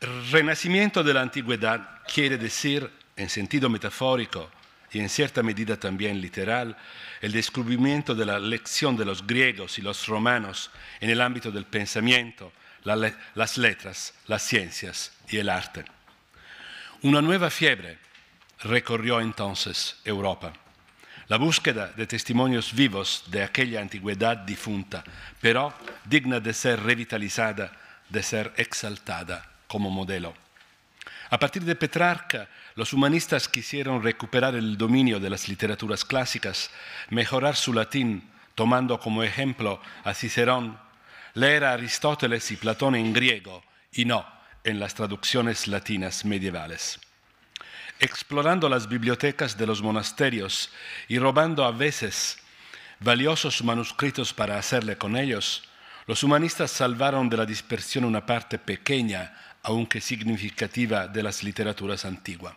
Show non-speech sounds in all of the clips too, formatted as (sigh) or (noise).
renacimiento de la antigüedad quiere decir, en sentido metafórico y en cierta medida también literal, el descubrimiento de la lección de los griegos y los romanos en el ámbito del pensamiento, las letras, las ciencias y el arte. Una nueva fiebre recorrió entonces Europa. La búsqueda de testimonios vivos de aquella antigüedad difunta, pero digna de ser revitalizada, de ser exaltada como modelo. A partir de Petrarca, los humanistas quisieron recuperar el dominio de las literaturas clásicas, mejorar su latín, tomando como ejemplo a Cicerón, leer a Aristóteles y Platón en griego y no en las traducciones latinas medievales. Explorando las bibliotecas de los monasterios y robando a veces valiosos manuscritos para hacerle con ellos, los humanistas salvaron de la dispersión una parte pequeña aunque significativa de las literaturas antiguas.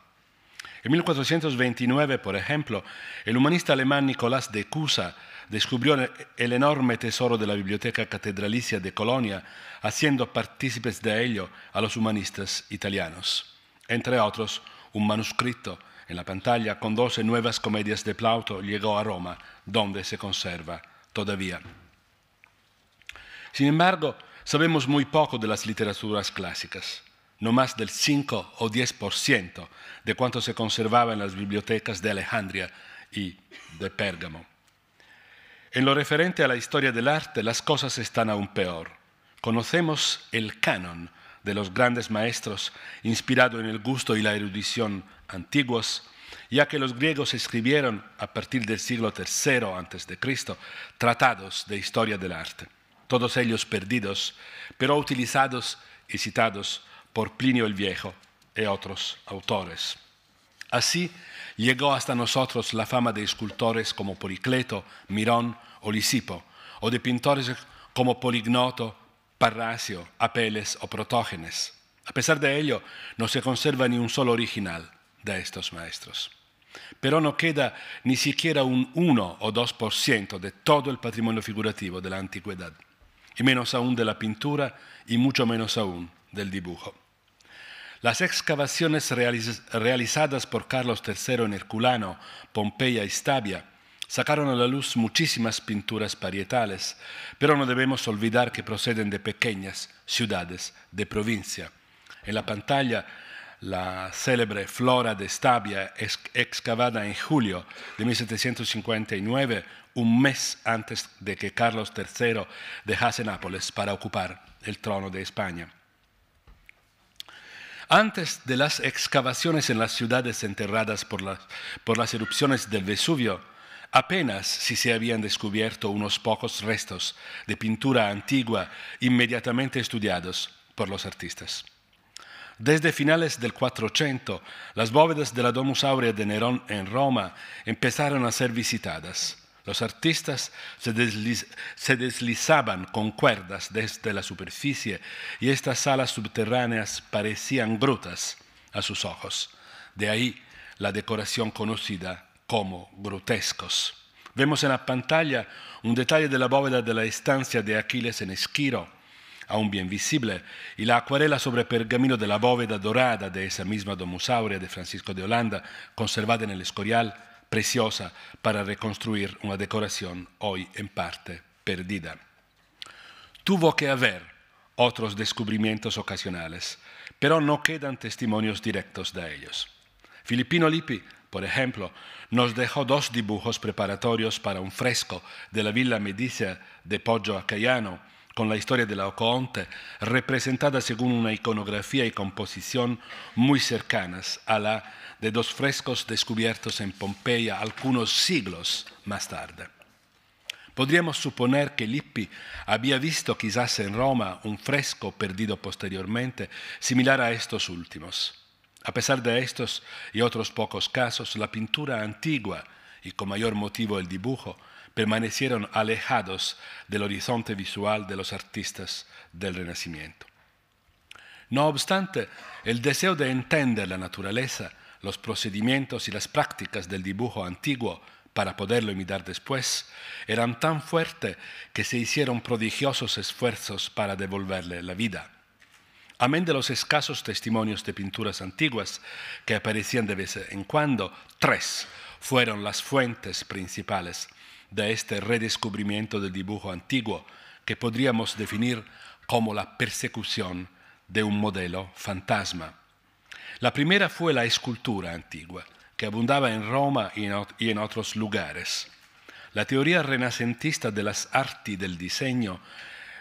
En 1429, por ejemplo, el humanista alemán Nicolás de Cusa descubrió el enorme tesoro de la Biblioteca Catedralicia de Colonia, haciendo partícipes de ello a los humanistas italianos. Entre otros, un manuscrito en la pantalla con 12 nuevas comedias de Plauto llegó a Roma, donde se conserva todavía. Sin embargo, Sabemos muy poco de las literaturas clásicas, no más del 5 o 10% de cuanto se conservaba en las bibliotecas de Alejandría y de Pérgamo. En lo referente a la historia del arte, las cosas están aún peor. Conocemos el canon de los grandes maestros, inspirado en el gusto y la erudición antiguos, ya que los griegos escribieron a partir del siglo III a.C. tratados de historia del arte todos ellos perdidos, pero utilizados y citados por Plinio el Viejo y otros autores. Así llegó hasta nosotros la fama de escultores como Policleto, Mirón o Lisipo, o de pintores como Polignoto, Parrasio, Apeles o Protógenes. A pesar de ello, no se conserva ni un solo original de estos maestros. Pero no queda ni siquiera un 1 o 2% de todo el patrimonio figurativo de la antigüedad y menos aún de la pintura y mucho menos aún del dibujo. Las excavaciones realizadas por Carlos III en Herculano, Pompeya y Stabia sacaron a la luz muchísimas pinturas parietales, pero no debemos olvidar que proceden de pequeñas ciudades de provincia. En la pantalla la célebre flora de Stabia excavada en julio de 1759, un mes antes de que Carlos III dejase Nápoles para ocupar el trono de España. Antes de las excavaciones en las ciudades enterradas por las, erupciones del Vesubio, apenas si se habían descubierto unos pocos restos de pintura antigua inmediatamente estudiados por los artistas. Desde finales del 400, las bóvedas de la Domus Aurea de Nerón en Roma empezaron a ser visitadas. Los artistas se, deslizaban con cuerdas desde la superficie y estas salas subterráneas parecían grutas a sus ojos. De ahí la decoración conocida como grotescos. Vemos en la pantalla un detalle de la bóveda de la estancia de Aquiles en Esquiro, aún bien visible, y la acuarela sobre pergamino de la bóveda dorada de esa misma aurea de Francisco de Holanda, conservada en el Escorial, preciosa para reconstruir una decoración hoy en parte perdida. Tuvo que haber otros descubrimientos ocasionales, pero no quedan testimonios directos de ellos. Filipino Lippi, por ejemplo, nos dejó dos dibujos preparatorios para un fresco de la Villa Medicia de Poggio a con la historia de la Oconte, representada según una iconografía y composición muy cercanas a la de dos frescos descubiertos en Pompeya algunos siglos más tarde. Podríamos suponer que Lippi había visto quizás en Roma un fresco perdido posteriormente similar a estos últimos. A pesar de estos y otros pocos casos, la pintura antigua, y con mayor motivo el dibujo, permanecieron alejados del horizonte visual de los artistas del Renacimiento. No obstante, el deseo de entender la naturaleza, los procedimientos y las prácticas del dibujo antiguo para poderlo imitar después, eran tan fuertes que se hicieron prodigiosos esfuerzos para devolverle la vida. Amén de los escasos testimonios de pinturas antiguas que aparecían de vez en cuando, tres fueron las fuentes principales de este redescubrimiento del dibujo antiguo, que podríamos definir como la persecución de un modelo fantasma. La primera fue la escultura antigua, que abundaba en Roma y en otros lugares. La teoría renacentista de las artes del diseño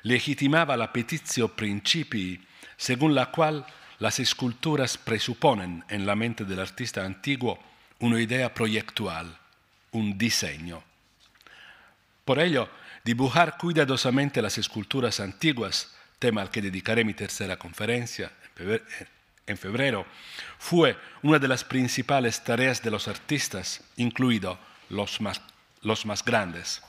legitimaba la petitio principii, según la cual las esculturas presuponen en la mente del artista antiguo una idea proyectual, un diseño Por ello, dibujar cuidadosamente las esculturas antiguas, tema al que dedicaré mi tercera conferencia en febrero, fue una de las principales tareas de los artistas, incluidos los más, grandes.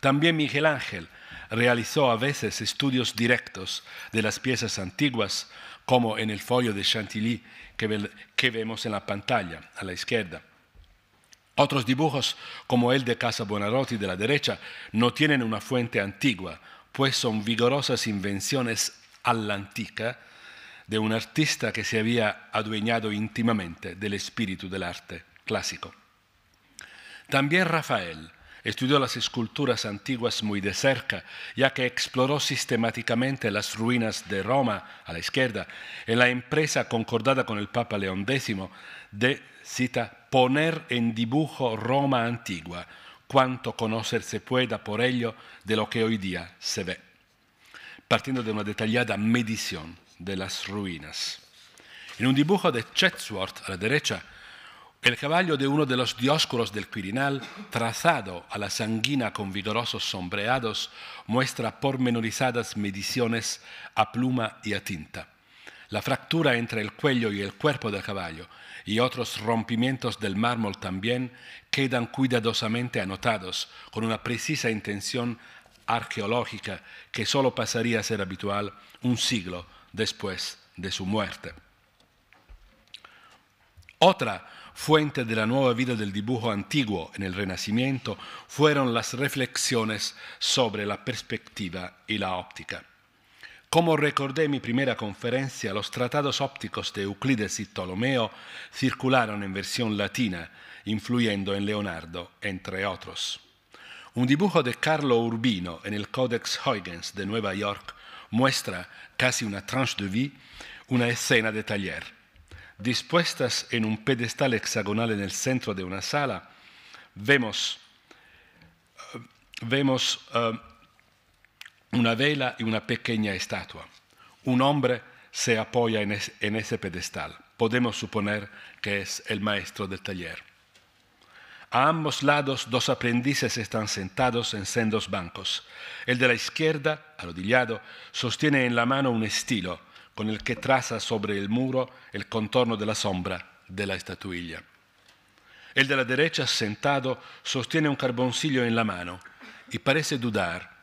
También Miguel Ángel realizó a veces estudios directos de las piezas antiguas, como en el folio de Chantilly que vemos en la pantalla a la izquierda otros dibujos, como el de Casa Buonarroti de la derecha, no tienen una fuente antigua, pues son vigorosas invenciones a la de un artista que se había adueñado íntimamente del espíritu del arte clásico. También Rafael estudió las esculturas antiguas muy de cerca, ya que exploró sistemáticamente las ruinas de Roma a la izquierda en la empresa concordada con el Papa León X de cita, poner en dibujo Roma antigua, cuanto conocerse pueda por ello de lo que hoy día se ve, partiendo de una detallada medición de las ruinas. En un dibujo de Chatsworth a la derecha, el caballo de uno de los dioscuros del Quirinal, trazado a la sanguina con vigorosos sombreados, muestra pormenorizadas mediciones a pluma y a tinta. La fractura entre el cuello y el cuerpo del caballo y otros rompimientos del mármol también quedan cuidadosamente anotados con una precisa intención arqueológica que solo pasaría a ser habitual un siglo después de su muerte. Otra fuente de la nueva vida del dibujo antiguo en el Renacimiento fueron las reflexiones sobre la perspectiva y la óptica. Como recordé mi primera conferencia, los tratados ópticos de Euclides y Ptolomeo circularon en versión latina, influyendo en Leonardo, entre otros. Un dibujo de Carlo Urbino en el Codex Huygens de Nueva York muestra, casi una tranche de vie, una escena de taller. Dispuestas en un pedestal hexagonal en el centro de una sala, vemos, eh, vemos eh, una vela y una pequeña estatua. Un hombre se apoya en, ese pedestal. Podemos suponer que es el maestro del taller. A ambos lados dos aprendices están sentados en sendos bancos. El de la izquierda, arrodillado, sostiene en la mano un estilo con el que traza sobre el muro el contorno de la sombra de la estatuilla. El de la derecha, sentado, sostiene un carboncillo en la mano y parece dudar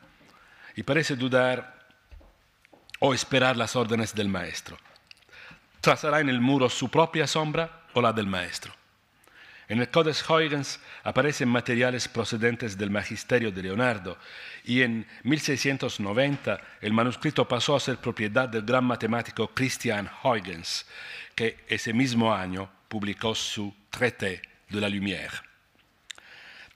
y parece dudar o esperar las órdenes del maestro. Trazará en el muro su propia sombra o la del maestro. En el Codex Huygens aparecen materiales procedentes del magisterio de Leonardo y en 1690 el manuscrito pasó a ser propiedad del gran matemático Christian Huygens, que ese mismo año publicó su Traité de la Lumière.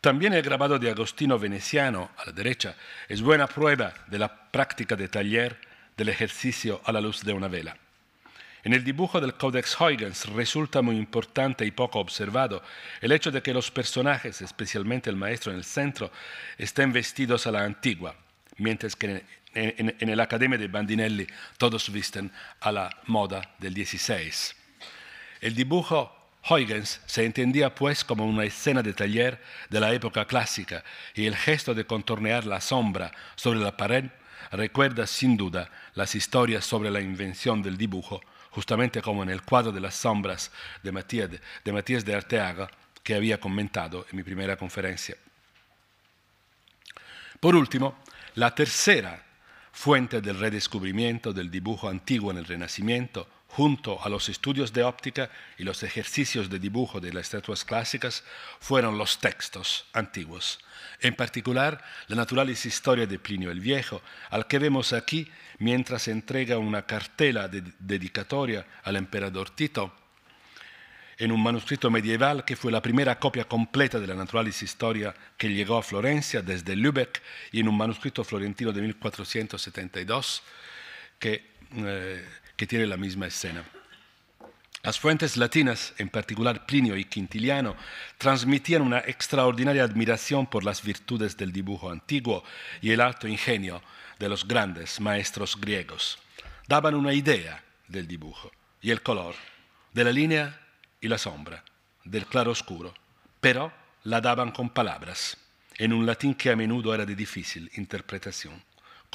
También el grabado de Agostino Veneciano a la derecha es buena prueba de la práctica de taller del ejercicio a la luz de una vela. En el dibujo del Codex Huygens resulta muy importante y poco observado el hecho de que los personajes, especialmente el maestro en el centro, estén vestidos a la antigua, mientras que en, la Academia de Bandinelli todos visten a la moda del XVI. El dibujo Huygens se entendía pues como una escena de taller de la época clásica y el gesto de contornear la sombra sobre la pared recuerda sin duda las historias sobre la invención del dibujo, justamente como en el cuadro de las sombras de Matías de, de, Matías de Arteaga que había comentado en mi primera conferencia. Por último, la tercera fuente del redescubrimiento del dibujo antiguo en el Renacimiento junto a los estudios de óptica y los ejercicios de dibujo de las estatuas clásicas, fueron los textos antiguos. En particular, la Naturalis Historia de Plinio el Viejo, al que vemos aquí mientras entrega una cartela dedicatoria al emperador Tito, en un manuscrito medieval que fue la primera copia completa de la Naturalis Historia que llegó a Florencia desde Lübeck y en un manuscrito florentino de 1472 que eh, que tiene la misma escena. Las fuentes latinas, en particular Plinio y Quintiliano, transmitían una extraordinaria admiración por las virtudes del dibujo antiguo y el alto ingenio de los grandes maestros griegos. Daban una idea del dibujo y el color, de la línea y la sombra, del claro oscuro, pero la daban con palabras, en un latín que a menudo era de difícil interpretación.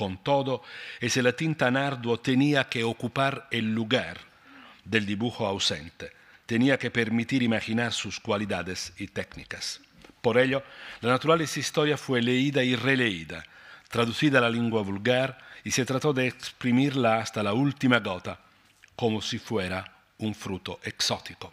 Con todo, ese latín tan arduo tenía que ocupar el lugar del dibujo ausente, tenía que permitir imaginar sus cualidades y técnicas. Por ello, la naturaleza e Historia fue leída y releída, traducida a la lengua vulgar y se trató de exprimirla hasta la última gota, como si fuera un fruto exótico.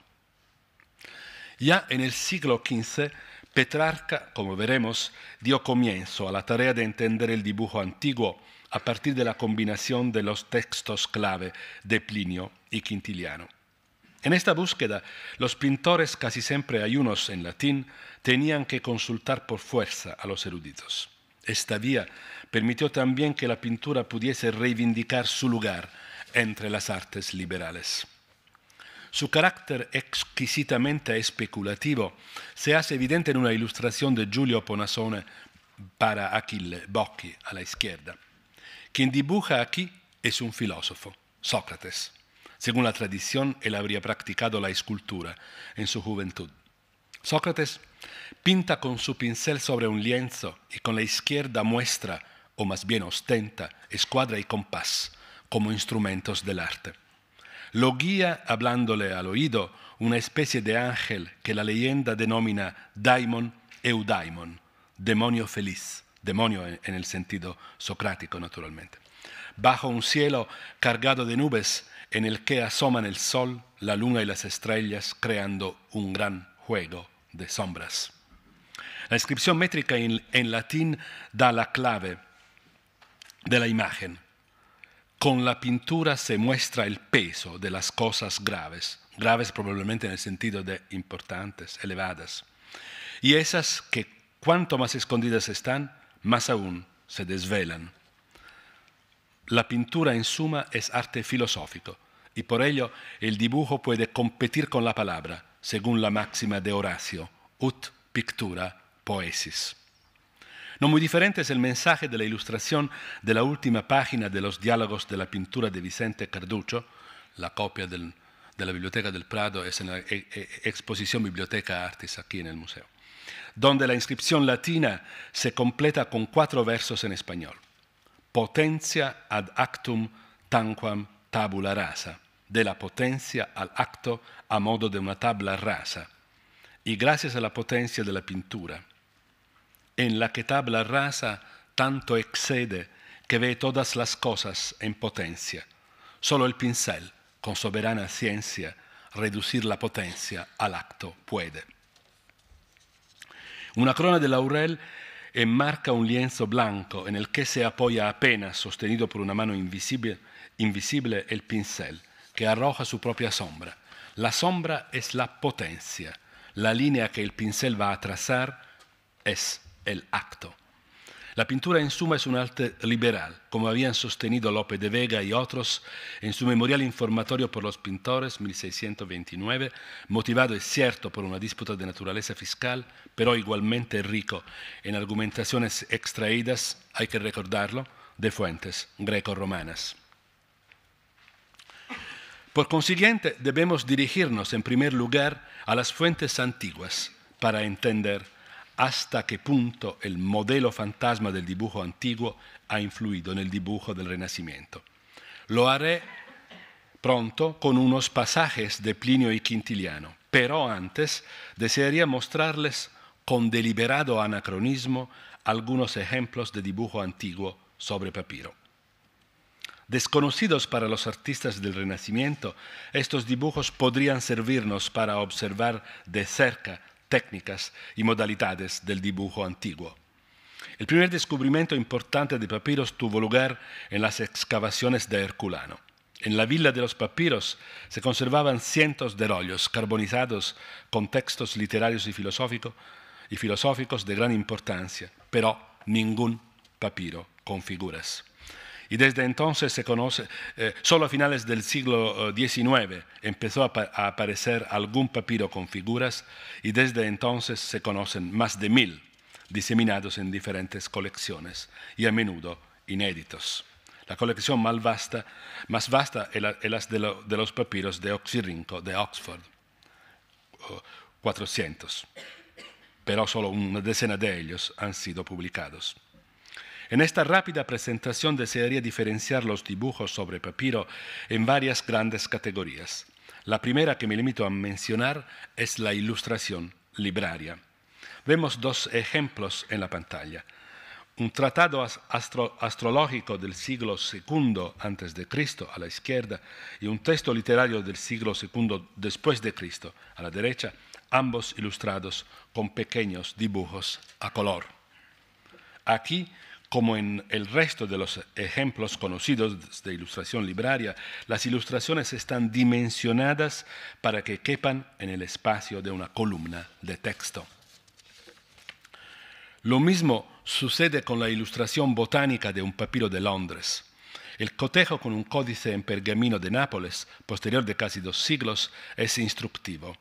Ya en el siglo XV, Petrarca, como veremos, dio comienzo a la tarea de entender el dibujo antiguo a partir de la combinación de los textos clave de Plinio y Quintiliano. En esta búsqueda, los pintores, casi siempre ayunos en latín, tenían que consultar por fuerza a los eruditos. Esta vía permitió también que la pintura pudiese reivindicar su lugar entre las artes liberales. Su carácter exquisitamente especulativo se hace evidente en una ilustración de Giulio Ponasone para Achille Bocchi a la izquierda. Quien dibuja aquí es un filósofo, Sócrates. Según la tradición, él habría practicado la escultura en su juventud. Sócrates pinta con su pincel sobre un lienzo y con la izquierda muestra, o más bien ostenta, escuadra y compás como instrumentos del arte. Lo guía hablándole al oído una especie de ángel que la leyenda denomina Daimon Eudaimon, demonio feliz, demonio en el sentido socrático naturalmente. Bajo un cielo cargado de nubes en el que asoman el sol, la luna y las estrellas creando un gran juego de sombras. La inscripción métrica en, en latín da la clave de la imagen con la pintura se muestra el peso de las cosas graves, graves probablemente en el sentido de importantes, elevadas. Y esas que cuanto más escondidas están, más aún se desvelan. La pintura en suma es arte filosófico y por ello el dibujo puede competir con la palabra, según la máxima de Horacio, ut pictura poesis. No muy diferente es el mensaje de la ilustración de la última página de los diálogos de la pintura de Vicente Carducho, la copia de la Biblioteca del Prado es en la e, e, exposición Biblioteca Artes aquí en el museo, donde la inscripción latina se completa con cuatro versos en español. Potencia ad actum tanquam tabula rasa, de la potencia al acto a modo de una tabla rasa, y gracias a la potencia de la pintura, en la que tabla rasa tanto excede que ve todas las cosas en potencia. Solo el pincel, con soberana ciencia, reducir la potencia al acto puede. Una corona de laurel enmarca un lienzo blanco en el que se apoya apenas, sostenido por una mano invisible, invisible el pincel, que arroja su propia sombra. La sombra es la potencia. La línea que el pincel va a trazar es el acto. La pintura en suma es un arte liberal, como habían sostenido Lope de Vega y otros en su memorial informatorio por los pintores 1629, motivado es cierto por una disputa de naturaleza fiscal, pero igualmente rico en argumentaciones extraídas, hay que recordarlo, de fuentes greco-romanas. Por consiguiente, debemos dirigirnos en primer lugar a las fuentes antiguas para entender hasta qué punto el modelo fantasma del dibujo antiguo ha influido en el dibujo del Renacimiento. Lo haré pronto con unos pasajes de Plinio y Quintiliano, pero antes desearía mostrarles con deliberado anacronismo algunos ejemplos de dibujo antiguo sobre papiro. Desconocidos para los artistas del Renacimiento, estos dibujos podrían servirnos para observar de cerca técnicas y modalidades del dibujo antiguo. El primer descubrimiento importante de papiros tuvo lugar en las excavaciones de Herculano. En la villa de los papiros se conservaban cientos de rollos carbonizados con textos literarios y, y filosóficos de gran importancia, pero ningún papiro con figuras. Y desde entonces se conoce, eh, solo a finales del siglo XIX eh, empezó a, aparecer algún papiro con figuras y desde entonces se conocen más de mil diseminados en diferentes colecciones y a menudo inéditos. La colección más vasta, más es la, de, los papiros de Oxirrinco, de Oxford, 400, pero solo una decena de ellos han sido publicados. En esta rápida presentación desearía diferenciar los dibujos sobre papiro en varias grandes categorías. La primera que me limito a mencionar es la ilustración libraria. Vemos dos ejemplos en la pantalla. Un tratado astrológico del siglo II antes de Cristo a la izquierda y un texto literario del siglo II después de Cristo a la derecha, ambos ilustrados con pequeños dibujos a color. Aquí como en el resto de los ejemplos conocidos de ilustración libraria, las ilustraciones están dimensionadas para que quepan en el espacio de una columna de texto. Lo mismo sucede con la ilustración botánica de un papiro de Londres. El cotejo con un códice en pergamino de Nápoles, posterior de casi dos siglos, es instructivo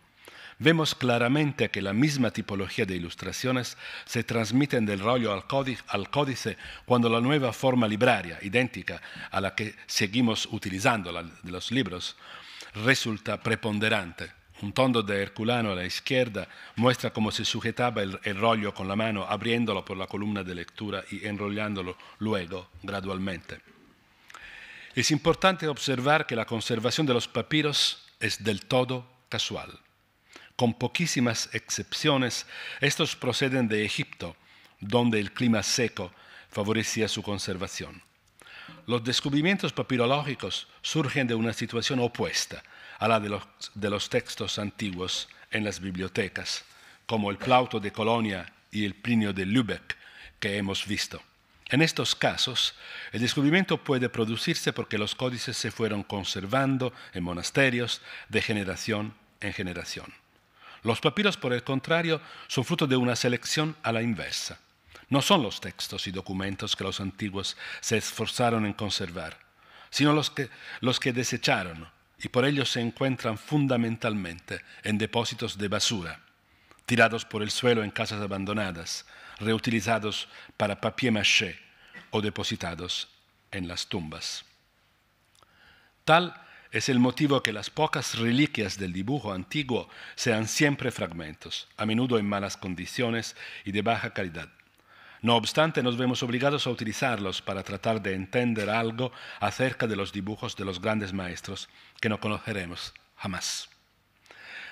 vemos claramente que la misma tipología de ilustraciones se transmiten del rollo al códice, cuando la nueva forma libraria, idéntica a la que seguimos utilizando la, de los libros, resulta preponderante. Un tondo de Herculano a la izquierda muestra cómo se sujetaba el, el, rollo con la mano, abriéndolo por la columna de lectura y enrollándolo luego gradualmente. Es importante observar que la conservación de los papiros es del todo casual. Con poquísimas excepciones, estos proceden de Egipto, donde el clima seco favorecía su conservación. Los descubrimientos papirológicos surgen de una situación opuesta a la de los, de los textos antiguos en las bibliotecas, como el Plauto de Colonia y el Plinio de Lübeck que hemos visto. En estos casos, el descubrimiento puede producirse porque los códices se fueron conservando en monasterios de generación en generación. Los papiros, por el contrario, son fruto de una selección a la inversa. No son los textos y documentos que los antiguos se esforzaron en conservar, sino los que, los que desecharon y por ello se encuentran fundamentalmente en depósitos de basura, tirados por el suelo en casas abandonadas, reutilizados para papier maché o depositados en las tumbas. Tal es el motivo que las pocas reliquias del dibujo antiguo sean siempre fragmentos, a menudo en malas condiciones y de baja calidad. No obstante, nos vemos obligados a utilizarlos para tratar de entender algo acerca de los dibujos de los grandes maestros que no conoceremos jamás.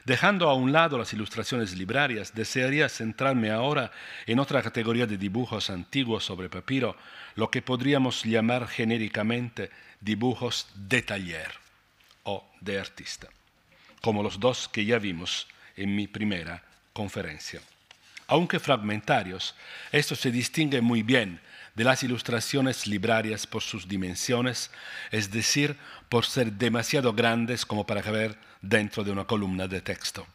Dejando a un lado las ilustraciones librarias, desearía centrarme ahora en otra categoría de dibujos antiguos sobre papiro, lo que podríamos llamar genéricamente dibujos de taller o de artista, como los dos que ya vimos en mi primera conferencia. Aunque fragmentarios, esto se distingue muy bien de las ilustraciones librarias por sus dimensiones, es decir, por ser demasiado grandes como para caber dentro de una columna de texto.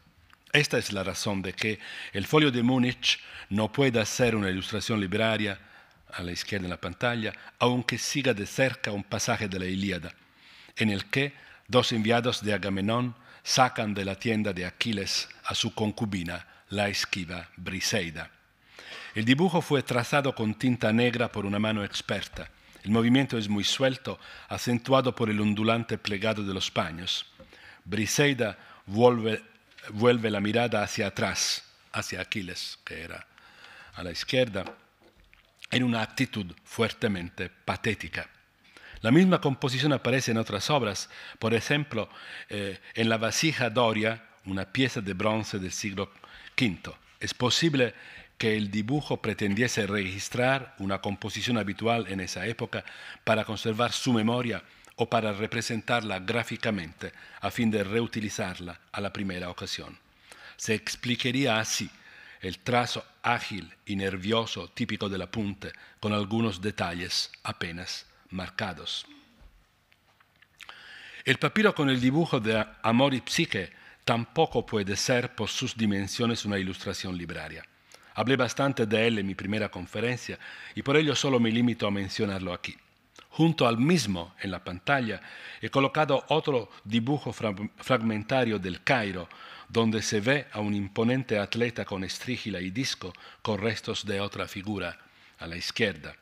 Esta es la razón de que el folio de Múnich no pueda ser una ilustración libraria a la izquierda de la pantalla, aunque siga de cerca un pasaje de la Ilíada, en el que Dos enviados de Agamenón sacan de la tienda de Aquiles a su concubina, la esquiva Briseida. El dibujo fue trazado con tinta negra por una mano experta. El movimiento es muy suelto, acentuado por el ondulante plegado de los paños. Briseida vuelve, vuelve la mirada hacia atrás, hacia Aquiles, que era a la izquierda, en una actitud fuertemente patética. La misma composición aparece en otras obras, por ejemplo, eh, en la vasija doria, una pieza de bronce del siglo V. Es posible que el dibujo pretendiese registrar una composición habitual en esa época para conservar su memoria o para representarla gráficamente a fin de reutilizarla a la primera ocasión. Se explicaría así el trazo ágil y nervioso típico de la apunte, con algunos detalles apenas marcados. El papiro con el dibujo de Amor y Psique tampoco puede ser por sus dimensiones una ilustración libraria. Hablé bastante de él en mi primera conferencia y por ello solo me limito a mencionarlo aquí. Junto al mismo en la pantalla he colocado otro dibujo fragmentario del Cairo, donde se ve a un imponente atleta con estrígila y disco con restos de otra figura a la izquierda.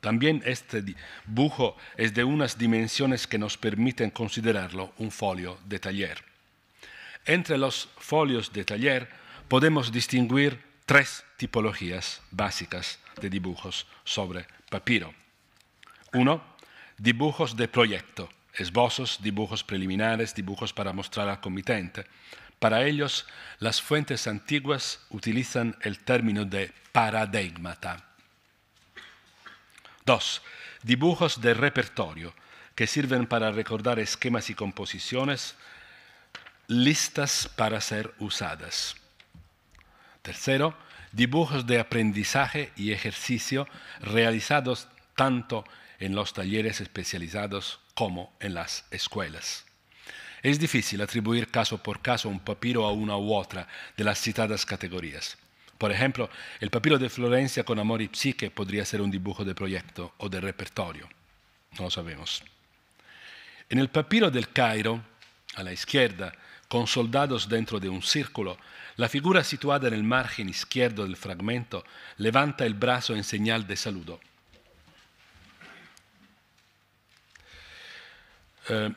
También este dibujo es de unas dimensiones que nos permiten considerarlo un folio de taller. Entre los folios de taller podemos distinguir tres tipologías básicas de dibujos sobre papiro. Uno, dibujos de proyecto, esbozos, dibujos preliminares, dibujos para mostrar al comitente. Para ellos, las fuentes antiguas utilizan el término de paradigmata 2. Dibujos de repertorio que sirven para recordar esquemas y composiciones listas para ser usadas. Tercero, dibujos de aprendizaje y ejercicio realizados tanto en los talleres especializados como en las escuelas. Es difícil atribuir caso por caso un papiro a una u otra de las citadas categorías. Por ejemplo, el papiro de Florencia con amor y psique podría ser un dibujo de proyecto o de repertorio. No lo sabemos. En el papiro del Cairo, a la izquierda, con soldados dentro de un círculo, la figura situada en el margen izquierdo del fragmento levanta el brazo en señal de saludo. Eh,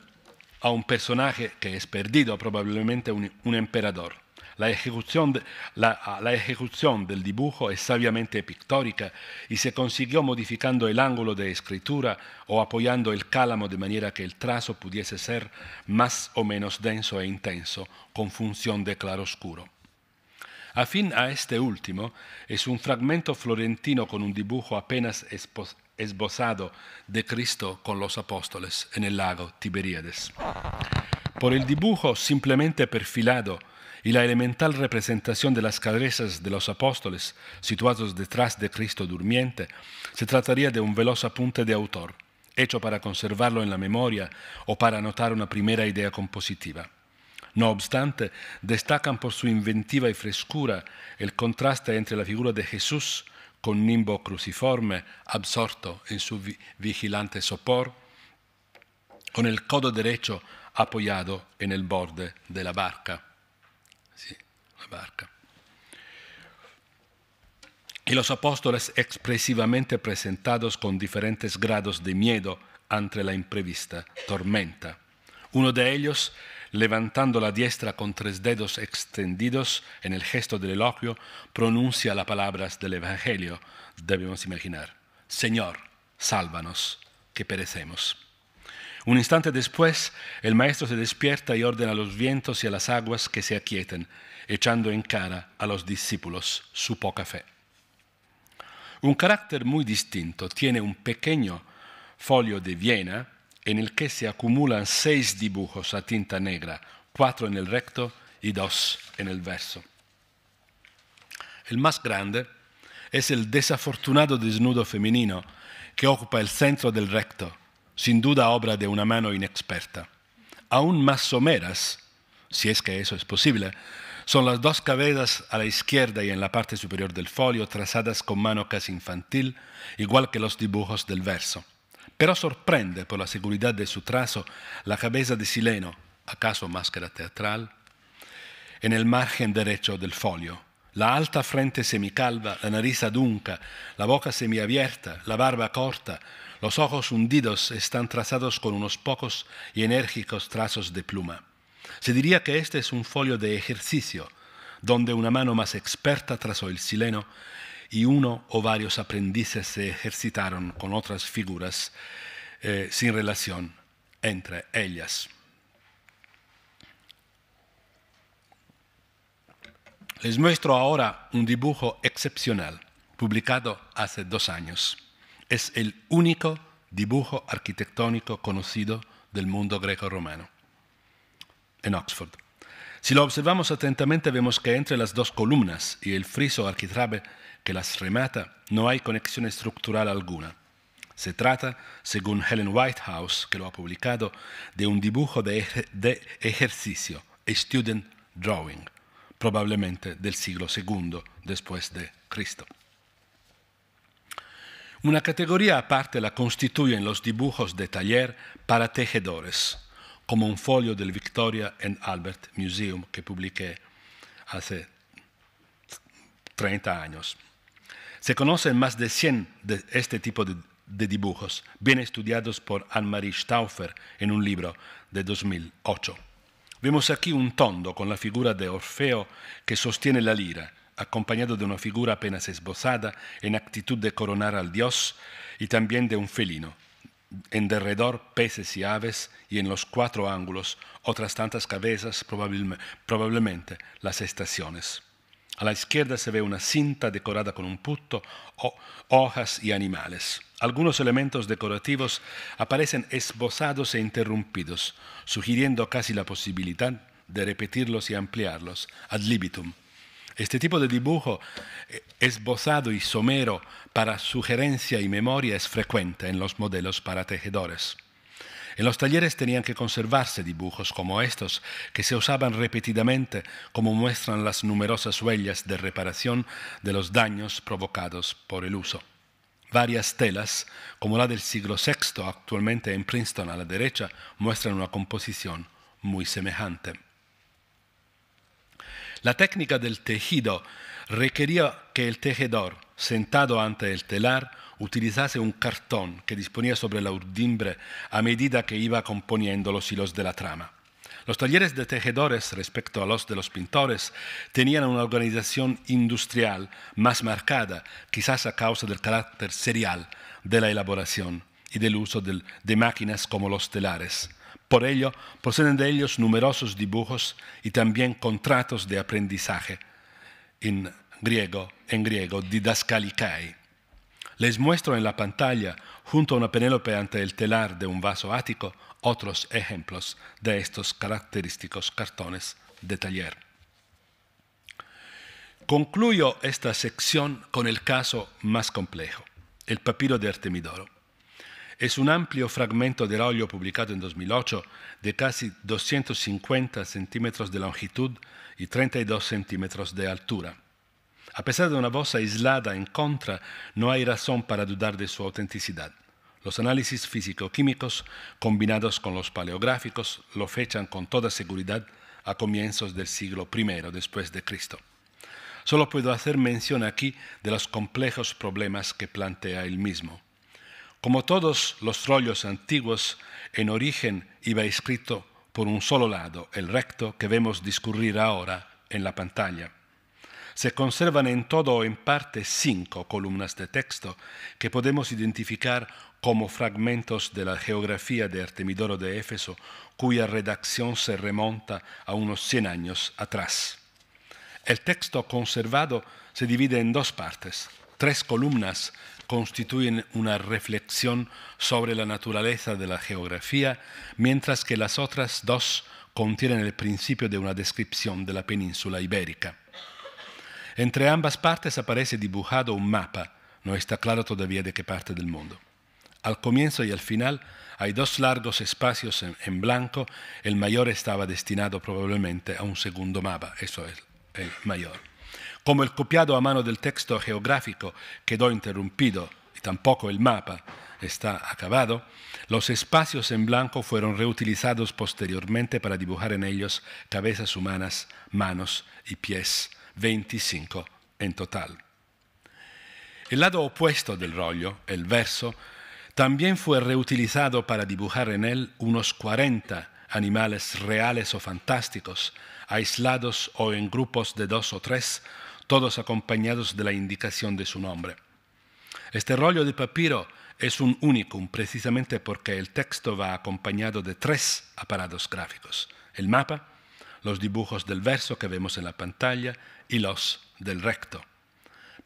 a un personaje que es perdido, probablemente un emperador. Ah, la ejecución, del dibujo es sabiamente pictórica y se consiguió modificando el ángulo de escritura o apoyando el cálamo de manera que el trazo pudiese ser más o menos denso e intenso con función de claroscuro. Afín a este último es un fragmento florentino con un dibujo apenas esbozado de Cristo con los apóstoles en el lago Tiberíades. Por el dibujo simplemente perfilado, y la elemental representación de las cabezas de los apóstoles situados detrás de Cristo durmiente, se trataría de un veloz apunte de autor, hecho para conservarlo en la memoria o para anotar una primera idea compositiva. No obstante, destacan por su inventiva y frescura el contraste entre la figura de Jesús con nimbo cruciforme, absorto en su vigilante sopor, con el codo derecho apoyado en el borde de la barca. Y los apóstoles expresivamente presentados con diferentes grados de miedo ante la imprevista tormenta. Uno de ellos, levantando la diestra con tres dedos extendidos en el gesto del elogio, pronuncia las palabras del Evangelio, debemos imaginar, Señor, sálvanos, que perecemos. Un instante después, el maestro se despierta y ordena a los vientos y a las aguas que se aquieten, echando en cara a los discípulos su poca fe. Un carácter muy distinto tiene un pequeño folio de Viena en el que se acumulan seis dibujos a tinta negra, cuatro en el recto y dos en el verso. El más grande es el desafortunado desnudo femenino que ocupa el centro del recto, sin duda obra de una mano inexperta. Aún más someras, si es que eso es posible, son las dos cabezas a la izquierda y en la parte superior del folio trazadas con mano casi infantil, igual que los dibujos del verso. Pero sorprende por la seguridad de su trazo la cabeza de Sileno, acaso máscara teatral, en el margen derecho del folio. La alta frente semicalva, la nariz adunca, la boca semiabierta, la barba corta, los ojos hundidos están trazados con unos pocos y enérgicos trazos de pluma. Se diría que este es un folio de ejercicio, donde una mano más experta trazó el sileno y uno o varios aprendices se ejercitaron con otras figuras eh, sin relación entre ellas. Les muestro ahora un dibujo excepcional, publicado hace dos años. Es el único dibujo arquitectónico conocido del mundo greco-romano en Oxford. Si lo observamos atentamente vemos que entre las dos columnas y el friso arquitrabe que las remata no hay conexión estructural alguna. Se trata, según Helen Whitehouse, que lo ha publicado, de un dibujo de, ejercicio, student drawing, probablemente del siglo II después de Cristo. Una categoría aparte la constituyen los dibujos de taller para tejedores, como un folio del Victoria and Albert Museum que publiqué hace 30 años. Se conocen más de 100 de este tipo de, de dibujos, bien estudiados por Anne-Marie Stauffer en un libro de 2008. Vemos aquí un tondo con la figura de Orfeo que sostiene la lira, acompañado de una figura apenas esbozada en actitud de coronar al dios y también de un felino en derredor peces y aves y en los cuatro ángulos otras tantas cabezas, probablemente las estaciones. A la izquierda se ve una cinta decorada con un puto, o hojas y animales. Algunos elementos decorativos aparecen esbozados e interrumpidos, sugiriendo casi la posibilidad de repetirlos y ampliarlos ad libitum. Este tipo de dibujo eh, esbozado y somero para sugerencia y memoria es frecuente en los modelos para tejedores. En los talleres tenían que conservarse dibujos como estos, que se usaban repetidamente, como muestran las numerosas huellas de reparación de los daños provocados por el uso. Varias telas, como la del siglo VI actualmente en Princeton a la derecha, muestran una composición muy semejante. La técnica del tejido requería que el tejedor sentado ante el telar, utilizase un cartón que disponía sobre la urdimbre a medida que iba componiendo los hilos de la trama. Los talleres de tejedores respecto a los de los pintores tenían una organización industrial más marcada, quizás a causa del carácter serial de la elaboración y del uso de máquinas como los telares. Por ello, poseen de ellos numerosos dibujos y también contratos de aprendizaje en griego en griego, didascalicai. Les muestro en la pantalla, junto a una Penélope ante el telar de un vaso ático, otros ejemplos de estos característicos cartones de taller. Concluyo esta sección con el caso más complejo, el papiro de Artemidoro. Es un amplio fragmento del óleo publicado en 2008 de casi 250 centímetros de longitud y 32 centímetros de altura a pesar de una voz aislada en contra, no hay razón para dudar de su autenticidad. Los análisis físico-químicos combinados con los paleográficos lo fechan con toda seguridad a comienzos del siglo I después de Cristo. Solo puedo hacer mención aquí de los complejos problemas que plantea él mismo. Como todos los rollos antiguos, en origen iba escrito por un solo lado, el recto que vemos discurrir ahora en la pantalla se conservan en todo o en parte cinco columnas de texto que podemos identificar como fragmentos de la geografía de Artemidoro de Éfeso, cuya redacción se remonta a unos 100 años atrás. El texto conservado se divide en dos partes. Tres columnas constituyen una reflexión sobre la naturaleza de la geografía, mientras que las otras dos contienen el principio de una descripción de la península ibérica. Entre ambas partes aparece dibujado un mapa, no está claro todavía de qué parte del mundo. Al comienzo y al final hay dos largos espacios en, blanco, el mayor estaba destinado probablemente a un segundo mapa, eso es el mayor. Como el copiado a mano del texto geográfico quedó interrumpido y tampoco el mapa está acabado, los espacios en blanco fueron reutilizados posteriormente para dibujar en ellos cabezas humanas, manos y pies 25 en total. El lado opuesto del rollo, el verso, también fue reutilizado para dibujar en él unos 40 animales reales o fantásticos, aislados o en grupos de dos o tres, todos acompañados de la indicación de su nombre. Este rollo de papiro es un unicum precisamente porque el texto va acompañado de tres aparatos gráficos, el mapa, los dibujos del verso que vemos en la pantalla y los del recto.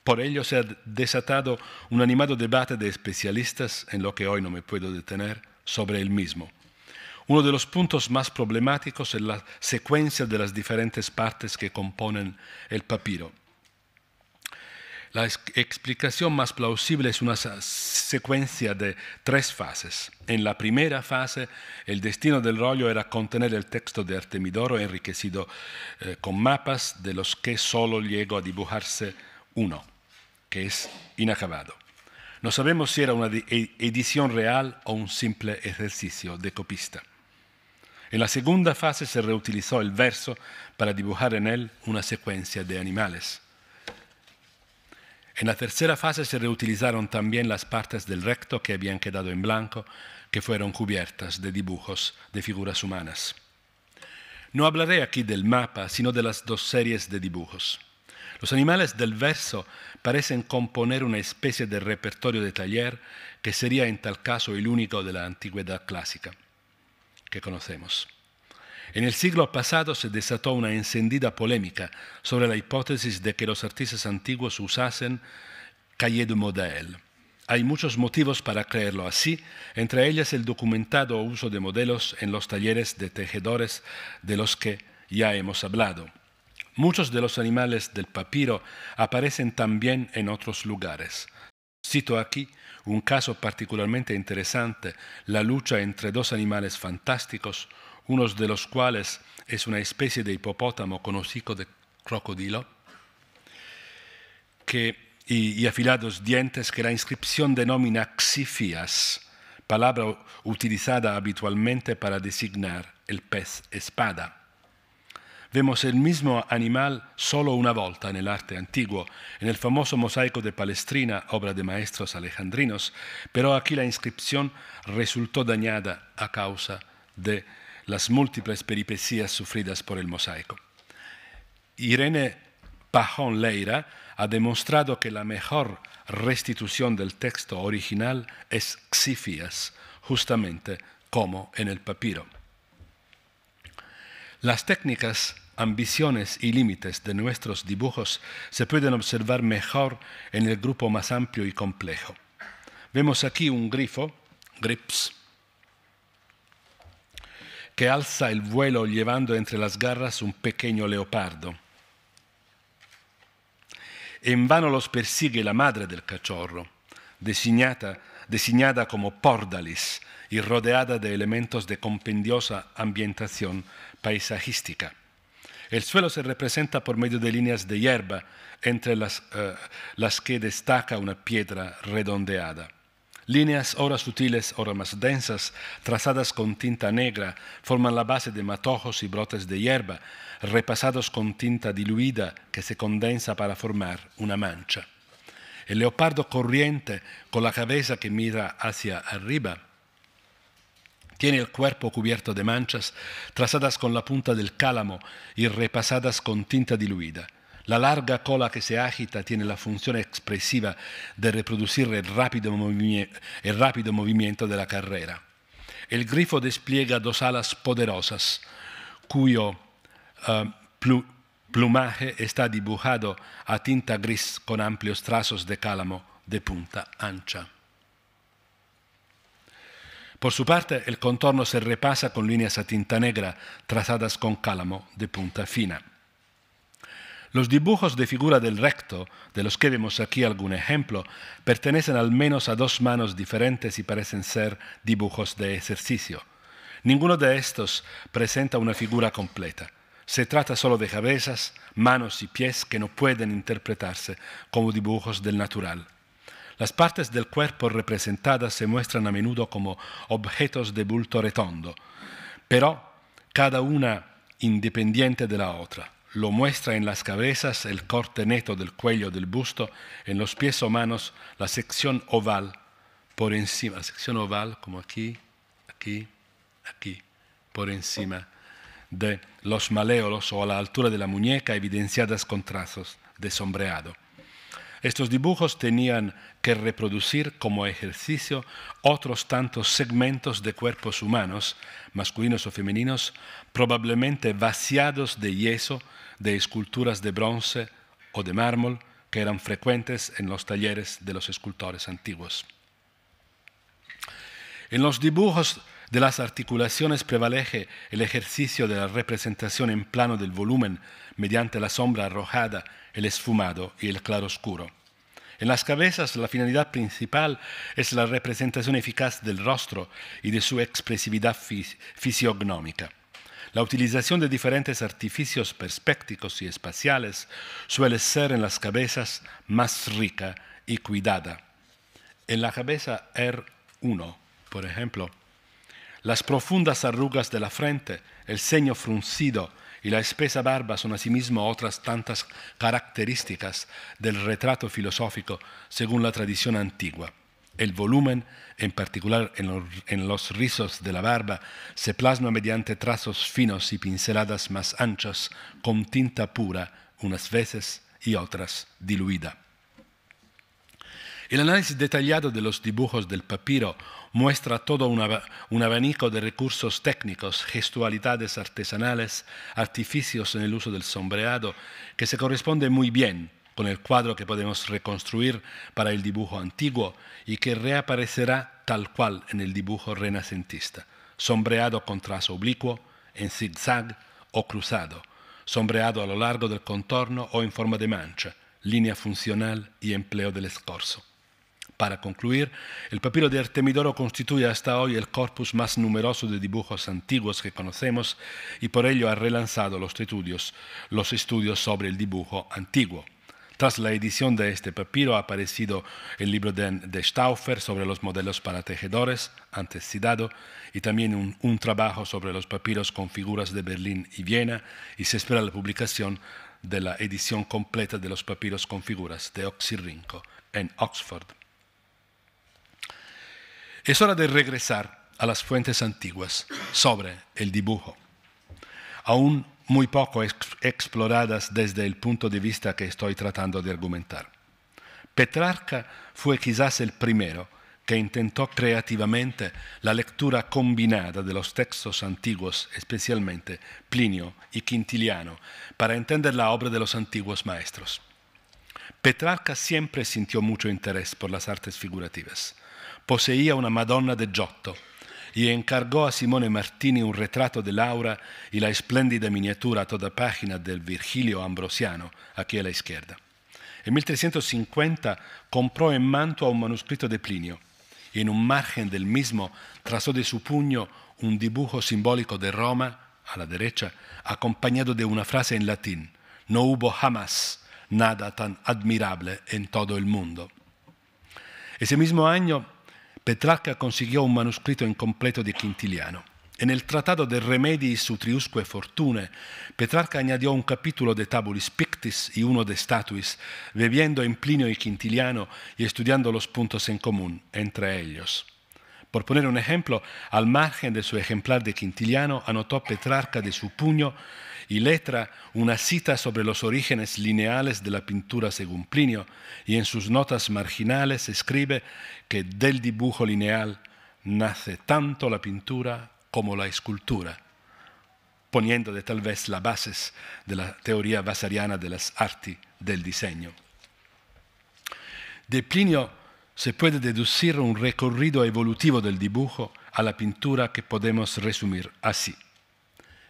Por ello se ha desatado un animado debate de especialistas, en lo que hoy no me puedo detener, sobre el mismo. Uno de los puntos más problemáticos es la secuencia de las diferentes partes que componen el papiro. La explicación más plausible es una secuencia de tres fases. En la primera fase, el destino del rollo era contener el texto de Artemidoro enriquecido eh, con mapas de los que solo llegó a dibujarse uno, que es inacabado. No sabemos si era una edición real o un simple ejercicio de copista. En la segunda fase se reutilizó el verso para dibujar en él una secuencia de animales. En la tercera fase se reutilizaron también las partes del recto que habían quedado en blanco, que fueron cubiertas de dibujos de figuras humanas. No hablaré aquí del mapa, sino de las dos series de dibujos. Los animales del verso parecen componer una especie de repertorio de taller que sería en tal caso el único de la antigüedad clásica que conocemos. En el siglo pasado se desató una encendida polémica sobre la hipótesis de que los artistas antiguos usasen calle de model. Hay muchos motivos para creerlo así, entre ellas el documentado uso de modelos en los talleres de tejedores de los que ya hemos hablado. Muchos de los animales del papiro aparecen también en otros lugares. Cito aquí un caso particularmente interesante, la lucha entre dos animales fantásticos, uno de los cuales es una especie de hipopótamo con hocico de crocodilo, que, y, afilados dientes que la inscripción denomina xifias, palabra utilizada habitualmente para designar el pez espada. Vemos el mismo animal solo una volta en el arte antiguo, en el famoso mosaico de Palestrina, obra de maestros alejandrinos, pero aquí la inscripción resultó dañada a causa de las múltiples peripecias sufridas por el mosaico. Irene Pajón Leira ha demostrado que la mejor restitución del texto original es Xifias, justamente como en el papiro. Las técnicas, ambiciones y límites de nuestros dibujos se pueden observar mejor en el grupo más amplio y complejo. Vemos aquí un grifo, grips, que alza el vuelo llevando entre las garras un pequeño leopardo. En vano los persigue la madre del cachorro, designada, como Pordalis y rodeada de elementos de compendiosa ambientación paisajística. El suelo se representa por medio de líneas de hierba, entre las eh, que destaca una piedra redondeada. Líneas ora sutiles, ora más densas, trazadas con tinta negra, forman la base de matojos y brotes de hierba, repasados con tinta diluida que se condensa para formar una mancha. El leopardo corriente, con la cabeza que mira hacia arriba, tiene el cuerpo cubierto de manchas trazadas con la punta del cálamo y repasadas con tinta diluida. La larga cola que se agita tiene la función expresiva de reproducir el rápido, movimiento de la carrera. El grifo despliega dos alas poderosas, cuyo eh, plumaje está dibujado a tinta gris con amplios trazos de cálamo de punta ancha. Por su parte, el contorno se repasa con líneas a tinta negra trazadas con cálamo de punta fina. Los dibujos de figura del recto, de los que vemos aquí algún ejemplo, pertenecen al menos a dos manos diferentes y parecen ser dibujos de ejercicio. Ninguno de estos presenta una figura completa. Se trata solo de cabezas, manos y pies que no pueden interpretarse como dibujos del natural. Las partes del cuerpo representadas se muestran a menudo como objetos de bulto retondo, pero cada una independiente de la otra lo muestra en las cabezas, el corte neto del cuello, del busto, en los pies o manos la sección oval por encima, la sección oval como aquí, aquí, aquí, por encima de los maleolos o a la altura de la muñeca evidenciadas con trazos de sombreado. Estos dibujos tenían que reproducir como ejercicio otros tantos segmentos de cuerpos humanos, masculinos o femeninos, probablemente vaciados de yeso, de esculturas de bronce o de mármol que eran frecuentes en los talleres de los escultores antiguos. En los dibujos de las articulaciones prevalece el ejercicio de la representación en plano del volumen mediante la sombra arrojada, el esfumado y el claroscuro. En las cabezas la finalidad principal es la representación eficaz del rostro y de su expresividad fisiognómica. La utilización de diferentes artificios perspécticos y espaciales suele ser en las cabezas más rica y cuidada. En la cabeza R1, por ejemplo, las profundas arrugas de la frente, el ceño fruncido, y la espesa barba son asimismo otras tantas características del retrato filosófico según la tradición antigua. El volumen, en particular en los, rizos de la barba, se plasma mediante trazos finos y pinceladas más anchas con tinta pura, unas veces y otras diluida. El análisis detallado de los dibujos del papiro muestra todo un, abanico de recursos técnicos, gestualidades artesanales, artificios en el uso del sombreado, que se corresponde muy bien con el cuadro que podemos reconstruir para el dibujo antiguo y que reaparecerá tal cual en el dibujo renacentista. Sombreado con trazo oblicuo, en zigzag o cruzado, sombreado a lo largo del contorno o en forma de mancha, línea funcional y empleo del escorzo. Para concluir, el papiro de Artemidoro constituye hasta hoy el corpus más numeroso de dibujos antiguos que conocemos y por ello ha relanzado los estudios, los estudios sobre el dibujo antiguo. Tras la edición de este papiro ha aparecido el libro de, Stauffer sobre los modelos para tejedores, antes citado, y también un, un, trabajo sobre los papiros con figuras de Berlín y Viena, y se espera la publicación de la edición completa de los papiros con figuras de Oxirrinco en Oxford. Es hora de regresar a las fuentes antiguas sobre el dibujo, aún muy poco exploradas desde el punto de vista que estoy tratando de argumentar. Petrarca fue quizás el primero que intentó creativamente la lectura combinada de los textos antiguos, especialmente Plinio y Quintiliano, para entender la obra de los antiguos maestros. Petrarca siempre sintió mucho interés por las artes figurativas. Poseia una Madonna de Giotto e encargò a Simone Martini un ritratto de Laura e la splendida miniatura a tutta pagina del Virgilio Ambrosiano, qui la schierda. Nel 1350 comprò in Mantua un manoscritto di Plinio e in un margen del mismo trasò di su pugno un dibujo simbolico di Roma, alla derecha, accompagnato de una frase in latin, No hubo jamás nada tan admirable en todo el mundo. Ese mismo anno Petrarca consiguió un manuscrito incompleto e de Quintiliano. En el Tratado de su triusque e Fortune, Petrarca añadió un capítulo de Tabulis Pictis y uno de Statuis, bebiendo en Plinio y Quintiliano y e estudiando los puntos en común entre ellos. Por poner un ejemplo, al margen de su ejemplar de Quintiliano, anotó Petrarca de su puño y letra una cita sobre los orígenes lineales de la pintura según Plinio y en sus notas marginales escribe que del dibujo lineal nace tanto la pintura como la escultura, poniendo de tal vez las bases de la teoría vasariana de las artes del diseño. De Plinio se puede deducir un recorrido evolutivo del dibujo a la pintura que podemos resumir así.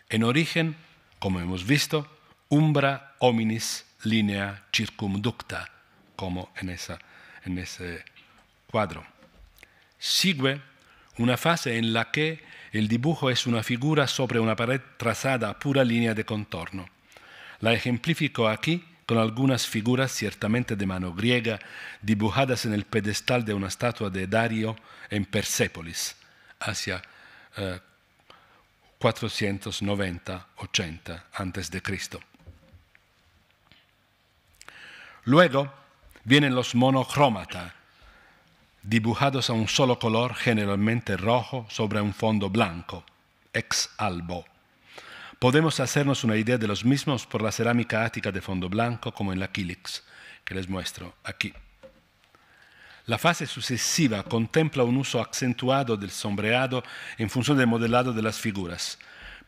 En origen, como hemos visto, umbra hominis linea circumducta, como en, ese cuadro. Sigue una fase en la que el dibujo es una figura sobre una pared trazada a pura línea de contorno. La ejemplifico aquí con algunas figuras ciertamente de mano griega dibujadas en el pedestal de una estatua de Dario en Persépolis, hacia eh, 490-80 a.C. Luego vienen los monocrómata, dibujados a un solo color, generalmente rojo, sobre un fondo blanco, ex albo. Podemos hacernos una idea de los mismos por la cerámica ática de fondo blanco, como en la quílix que les muestro aquí. La fase sucesiva contempla un uso acentuado del sombreado en función del modelado de las figuras.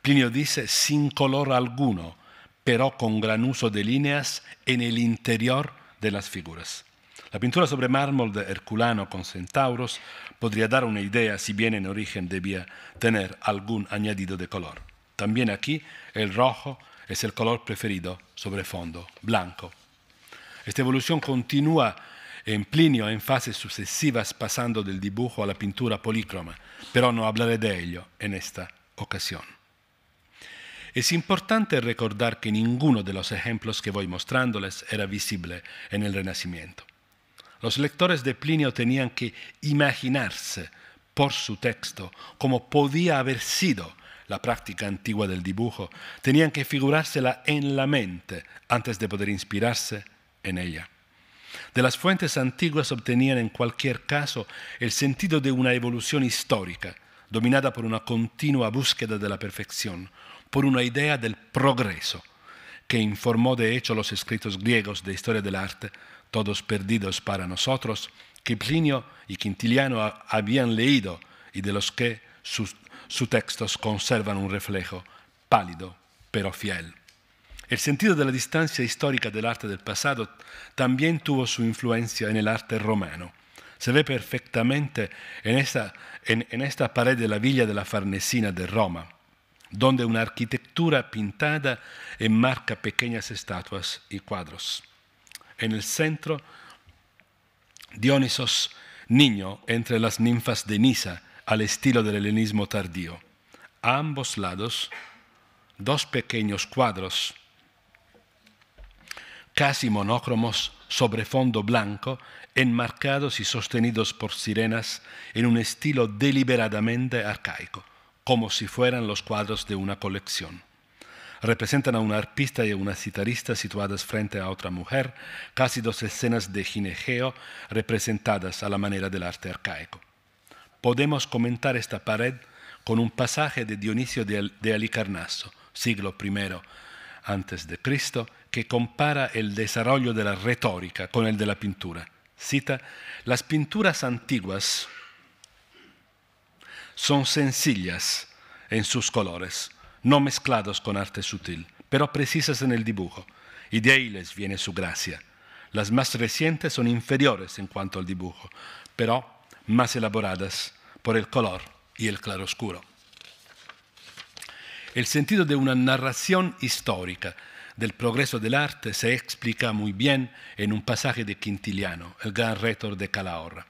Plinio dice sin color alguno, pero con gran uso de líneas en el interior de las figuras. La pintura sobre mármol de Herculano con centauros podría dar una idea si bien en origen debía tener algún añadido de color. También aquí el rojo es el color preferido sobre fondo blanco. Esta evolución continúa en Plinio en fases sucesivas pasando del dibujo a la pintura polícroma, pero no hablaré de ello en esta ocasión. Es importante recordar que ninguno de los ejemplos que voy mostrándoles era visible en el Renacimiento. Los lectores de Plinio tenían que imaginarse por su texto cómo podía haber sido la práctica antigua del dibujo, tenían que figurársela en la mente antes de poder inspirarse en ella de las fuentes antiguas obtenían en cualquier caso el sentido de una evolución histórica, dominada por una continua búsqueda de la perfección, por una idea del progreso, que informó de hecho los escritos griegos de historia del arte, todos perdidos para nosotros, que Plinio y Quintiliano habían leído y de los que sus, sus textos conservan un reflejo pálido pero fiel. El sentido de la distancia histórica del arte del pasado también tuvo su influencia en el arte romano. Se ve perfectamente en esta, pared de la villa de la Farnesina de Roma, donde una arquitectura pintada enmarca pequeñas estatuas y cuadros. En el centro, Dionisos, niño entre las ninfas de Nisa, al estilo del helenismo tardío. A ambos lados, dos pequeños cuadros casi monócromos sobre fondo blanco, enmarcados y sostenidos por sirenas en un estilo deliberadamente arcaico, como si fueran los cuadros de una colección. Representan a una arpista y a una citarista situadas frente a otra mujer, casi dos escenas de ginegeo representadas a la manera del arte arcaico. Podemos comentar esta pared con un pasaje de Dionisio de, Alicarnaso, siglo I Cristo que compara el desarrollo de la retórica con el de la pintura. Cita, las pinturas antiguas son sencillas en sus colores, no mezclados con arte sutil, pero precisas en el dibujo, y de ahí les viene su gracia. Las más recientes son inferiores en cuanto al dibujo, pero más elaboradas por el color y el claroscuro. El sentido de una narración histórica del progreso del arte se explica muy bien en un pasaje de Quintiliano, el gran retor de Calahorra.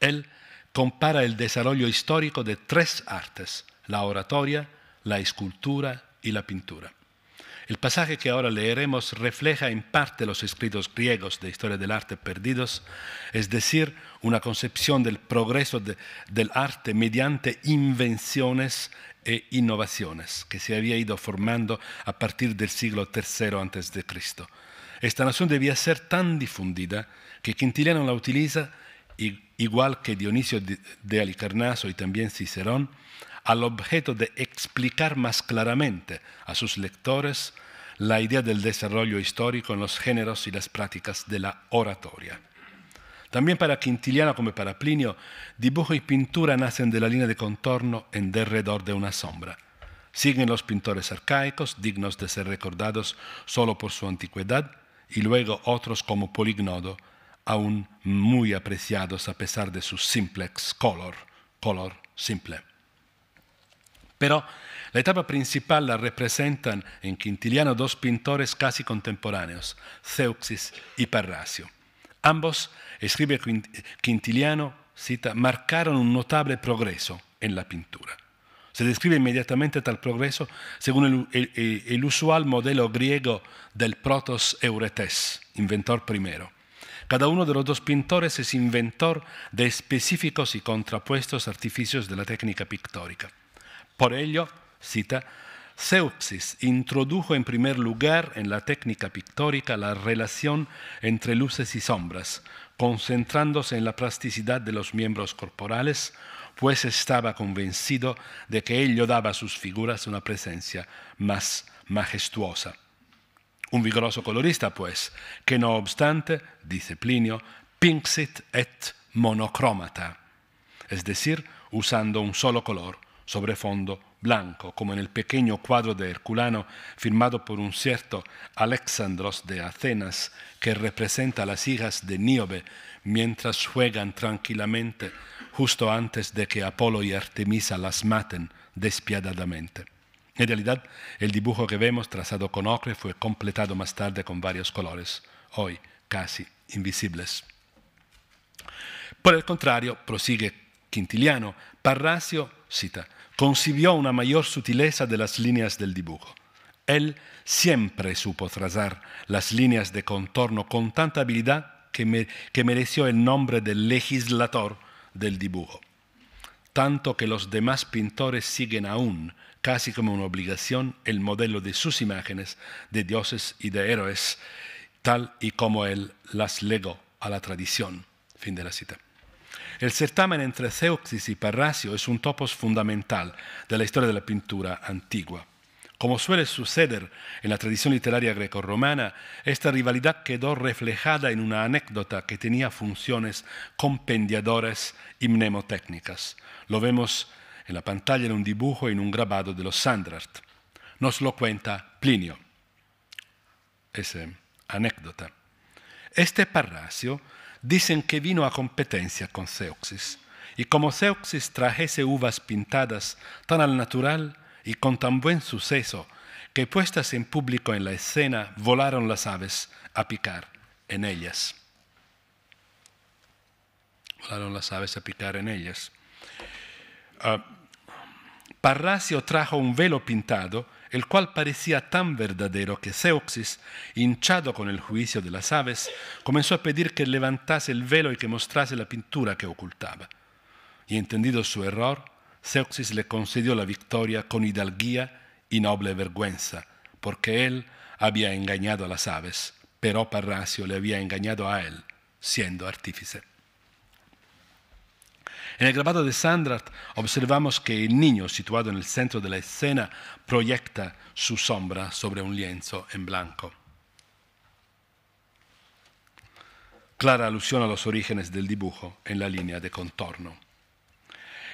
Él compara el desarrollo histórico de tres artes, la oratoria, la escultura y la pintura. El pasaje que ahora leeremos refleja en parte los escritos griegos de historia del arte perdidos, es decir, una concepción del progreso del arte mediante invenciones e innovaciones que se había ido formando a partir del siglo III Cristo. Esta noción debía ser tan difundida que Quintiliano la utiliza, igual que Dionisio de Alicarnaso y también Cicerón, al objeto de explicar más claramente a sus lectores la idea del desarrollo histórico en los géneros y las prácticas de la oratoria. También para Quintiliano como para Plinio, dibujo y pintura nacen de la línea de contorno en derredor de una sombra. Siguen los pintores arcaicos, dignos de ser recordados solo por su antigüedad, y luego otros como Polignodo, aún muy apreciados a pesar de su simplex color, color simple. Pero la etapa principal la representan en Quintiliano dos pintores casi contemporáneos, Zeuxis y Parrasio. Ambos, escribe Quintiliano, cita, marcaron un notable progreso en la pintura. Se describe inmediatamente tal progreso según el, el usual modelo griego del protos Euretes, inventor primero. Cada uno de los dos pintores es inventor de específicos y contrapuestos artificios de la técnica pictórica. Por ello, cita, Zeuxis introdujo en primer lugar en la técnica pictórica la relación entre luces y sombras, concentrándose en la plasticidad de los miembros corporales, pues estaba convencido de que ello daba a sus figuras una presencia más majestuosa. Un vigoroso colorista, pues, que no obstante, dice Plinio, pinxit et monocromata, es decir, usando un solo color, sobre fondo blanco, como en el pequeño cuadro de Herculano firmado por un cierto Alexandros de Atenas, que representa a las hijas de Níobe mientras juegan tranquilamente justo antes de que Apolo y Artemisa las maten despiadadamente. En realidad, el dibujo que vemos trazado con ocre fue completado más tarde con varios colores, hoy casi invisibles. Por el contrario, prosigue Quintiliano, Parrasio cita, concibió una mayor sutileza de las líneas del dibujo. Él siempre supo trazar las líneas de contorno con tanta habilidad que, que mereció el nombre de legislador del dibujo, tanto que los demás pintores siguen aún, casi como una obligación, el modelo de sus imágenes de dioses y de héroes, tal y como él las legó a la tradición. Fin de la cita. El certamen entre Zeuxis y Parrasio es un topos fundamental de la historia de la pintura antigua. Como suele suceder en la tradición literaria grecorromana, esta rivalidad quedó reflejada en una anécdota que tenía funciones compendiadoras y mnemotécnicas. Lo vemos en la pantalla en un dibujo y en un grabado de los Sandrart. Nos lo cuenta Plinio. Esa anécdota. Este Parrasio dicen que vino a competencia con Zeuxis, y como Zeuxis trajese uvas pintadas tan al natural y con tan buen suceso, que puestas en público en la escena volaron las aves a picar en ellas. Volaron las aves a picar en ellas. Ah, Parrasio trajo un velo pintado el cual parecía tan verdadero que Seuxis, hinchado con el juicio de las aves, comenzó a pedir que levantase el velo y que mostrase la pintura que ocultaba. Y entendido su error, Seuxis le concedió la victoria con hidalguía y noble vergüenza, porque él había engañado a las aves, pero Parrasio le había engañado a él, siendo artífice. En el grabado de Sandrat observamos que el niño situado en el centro de la escena proyecta su sombra sobre un lienzo en blanco. Clara alusión a los orígenes del dibujo en la línea de contorno.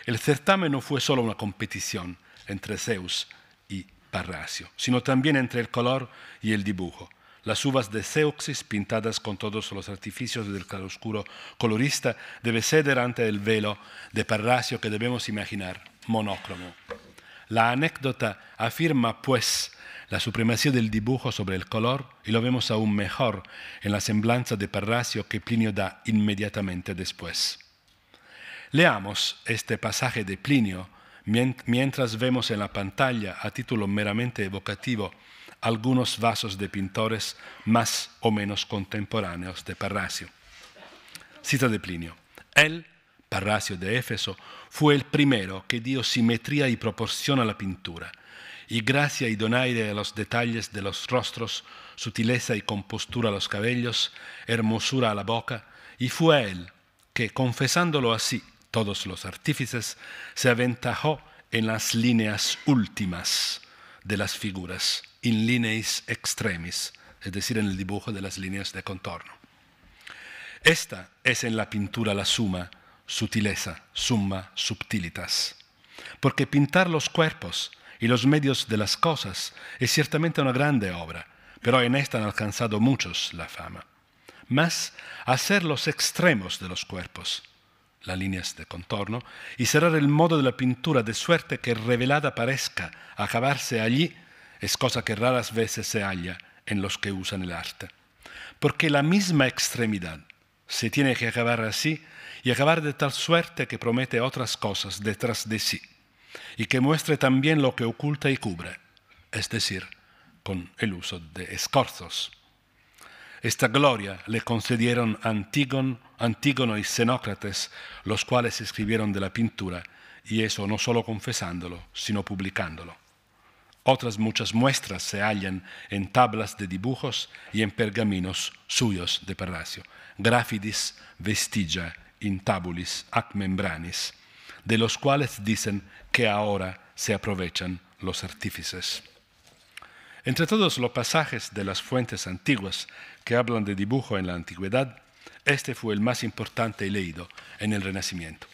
El certamen no fue solo una competición entre Zeus y Parrasio, sino también entre el color y el dibujo, las uvas de Seoxis pintadas con todos los artificios del claroscuro colorista, debe ceder ante el velo de Parrasio que debemos imaginar, monócromo. La anécdota afirma, pues, la supremacía del dibujo sobre el color y lo vemos aún mejor en la semblanza de Parrasio que Plinio da inmediatamente después. Leamos este pasaje de Plinio mientras vemos en la pantalla, a título meramente evocativo, algunos vasos de pintores más o menos contemporáneos de Parrasio. Cita de Plinio. Él, Parrasio de Éfeso, fue el primero que dio simetría y proporción a la pintura, y gracia y donaire a los detalles de los rostros, sutileza y compostura a los cabellos, hermosura a la boca, y fue él que, confesándolo así, todos los artífices, se aventajó en las líneas últimas de las figuras in lineis extremis, es decir, en el dibujo de las líneas de contorno. Esta es en la pintura la suma, sutileza, summa subtilitas. Porque pintar los cuerpos y los medios de las cosas es ciertamente una grande obra, pero en esta han alcanzado muchos la fama. Mas hacer los extremos de los cuerpos, las líneas de contorno, y cerrar el modo de la pintura de suerte que revelada parezca acabarse allí es cosa que raras veces se halla en los que usan el arte. Porque la misma extremidad se tiene que acabar así y acabar de tal suerte que promete otras cosas detrás de sí y que muestre también lo que oculta y cubre, es decir, con el uso de escorzos. Esta gloria le concedieron Antígono y Xenócrates, los cuales escribieron de la pintura, y eso no solo confesándolo, sino publicándolo. Otras muchas muestras se hallan en tablas de dibujos y en pergaminos suyos de Palacio. Graffidis vestigia tabulis ac membranis, de los cuales dicen que ahora se aprovechan los artífices. Entre todos los pasajes de las fuentes antiguas que hablan de dibujo en la antigüedad, este fue el más importante y leído en el Renacimiento.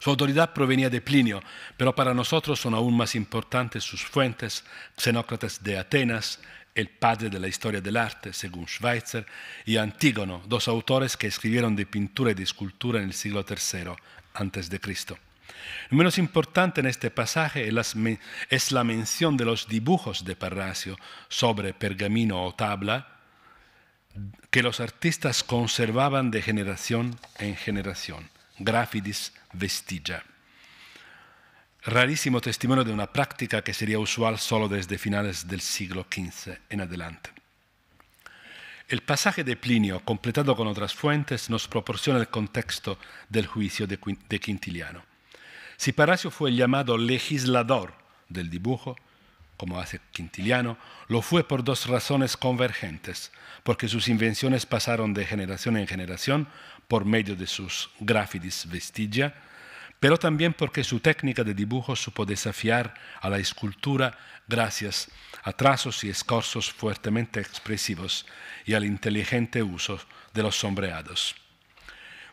Su autoridad provenía de Plinio, pero para nosotros son aún más importantes sus fuentes, Xenócrates de Atenas, el padre de la historia del arte, según Schweitzer, y Antígono, dos autores que escribieron de pintura y de escultura en el siglo III antes Lo menos importante en este pasaje es la mención de los dibujos de Parrasio sobre pergamino o tabla que los artistas conservaban de generación en generación grafidis vestigia. Rarísimo testimonio de una práctica que sería usual solo desde finales del siglo XV en adelante. El pasaje de Plinio, completado con otras fuentes, nos proporciona el contexto del juicio de Quintiliano. Si Paracio fue el llamado legislador del dibujo, como hace Quintiliano, lo fue por dos razones convergentes, porque sus invenciones pasaron de generación en generación por medio de sus grafitis vestigia, pero también porque su técnica de dibujo supo desafiar a la escultura gracias a trazos y escorzos fuertemente expresivos y al inteligente uso de los sombreados.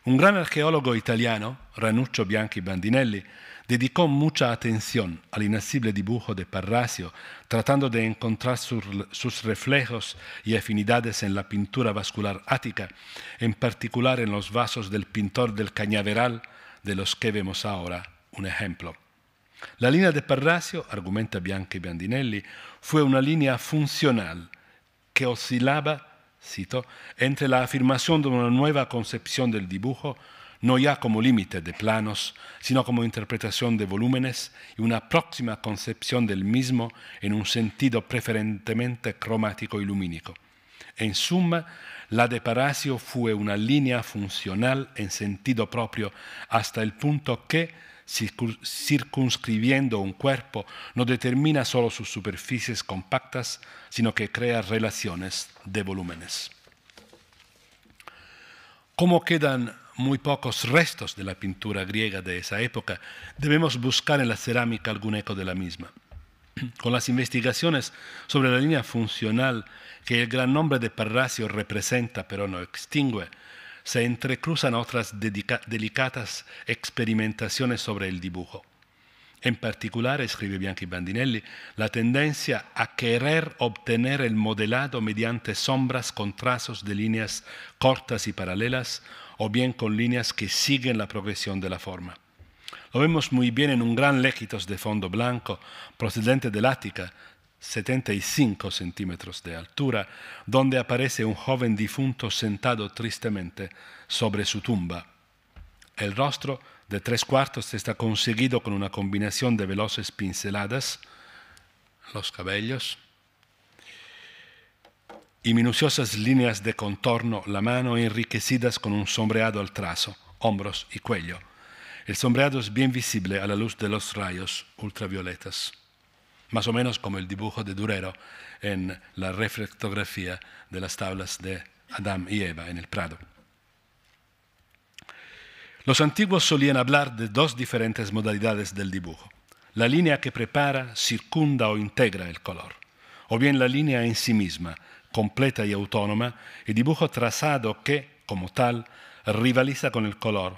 Un gran arqueólogo italiano, Ranuccio Bianchi Bandinelli, Dedicó mucha atención al inasible dibujo de Parrasio, tratando de encontrar sus reflejos y afinidades en la pintura vascular ática, en particular en los vasos del pintor del cañaveral, de los que vemos ahora un ejemplo. La línea de Parrasio, argumenta Bianchi Bandinelli, fue una línea funcional que oscilaba, cito, entre la afirmación de una nueva concepción del dibujo no ya como límite de planos, sino como interpretación de volúmenes y una próxima concepción del mismo en un sentido preferentemente cromático y lumínico. En suma, la de paracio fue una línea funcional en sentido propio hasta el punto que, circunscribiendo un cuerpo, no determina solo sus superficies compactas, sino que crea relaciones de volúmenes. ¿Cómo quedan muy pocos restos de la pintura griega de esa época, debemos buscar en la cerámica algún eco de la misma. (clears throat) Con las investigaciones sobre la línea funcional que el gran nombre de Parrasio representa pero no extingue, se entrecruzan otras delicadas experimentaciones sobre el dibujo. En particular, escribe Bianchi Bandinelli, la tendencia a querer obtener el modelado mediante sombras con trazos de líneas cortas y paralelas o bien con líneas que siguen la progresión de la forma. Lo vemos muy bien en un gran léquitos de fondo blanco procedente del Ática, 75 centímetros de altura, donde aparece un joven difunto sentado tristemente sobre su tumba. El rostro de tres cuartos está conseguido con una combinación de veloces pinceladas, los cabellos, y minuciosas líneas de contorno la mano enriquecidas con un sombreado al trazo, hombros y cuello. El sombreado es bien visible a la luz de los rayos ultravioletas, más o menos como el dibujo de Durero en la reflectografía de las tablas de Adam y Eva en el Prado. Los antiguos solían hablar de dos diferentes modalidades del dibujo. La línea que prepara, circunda o integra el color, o bien la línea en sí misma, completa y autónoma el dibujo trazado que, como tal, rivaliza con el color,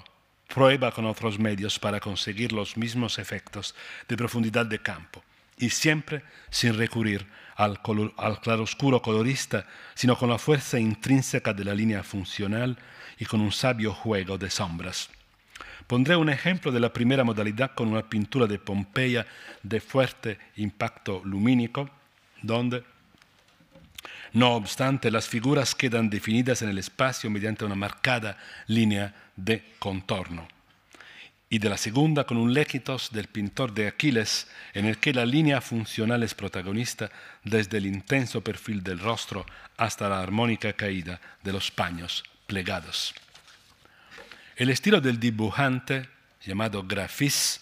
prueba con otros medios para conseguir los mismos efectos de profundidad de campo y siempre sin recurrir al, claroscuro colorista, sino con la fuerza intrínseca de la línea funcional y con un sabio juego de sombras. Pondré un ejemplo de la primera modalidad con una pintura de Pompeya de fuerte impacto lumínico, donde no obstante, las figuras quedan definidas en el espacio mediante una marcada línea de contorno. Y de la segunda con un léquitos del pintor de Aquiles, en el que la línea funcional es protagonista desde el intenso perfil del rostro hasta la armónica caída de los paños plegados. El estilo del dibujante, llamado grafis,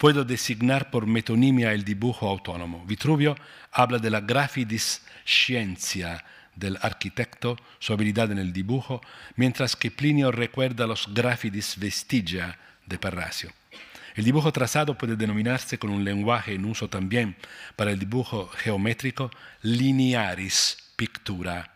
puedo designar por metonimia el dibujo autónomo. Vitruvio habla de la ciencia del arquitecto, su habilidad en el dibujo, mientras que Plinio recuerda los grafidis vestigia de Parrasio. El dibujo trazado puede denominarse con un lenguaje en uso también para el dibujo geométrico linearis pictura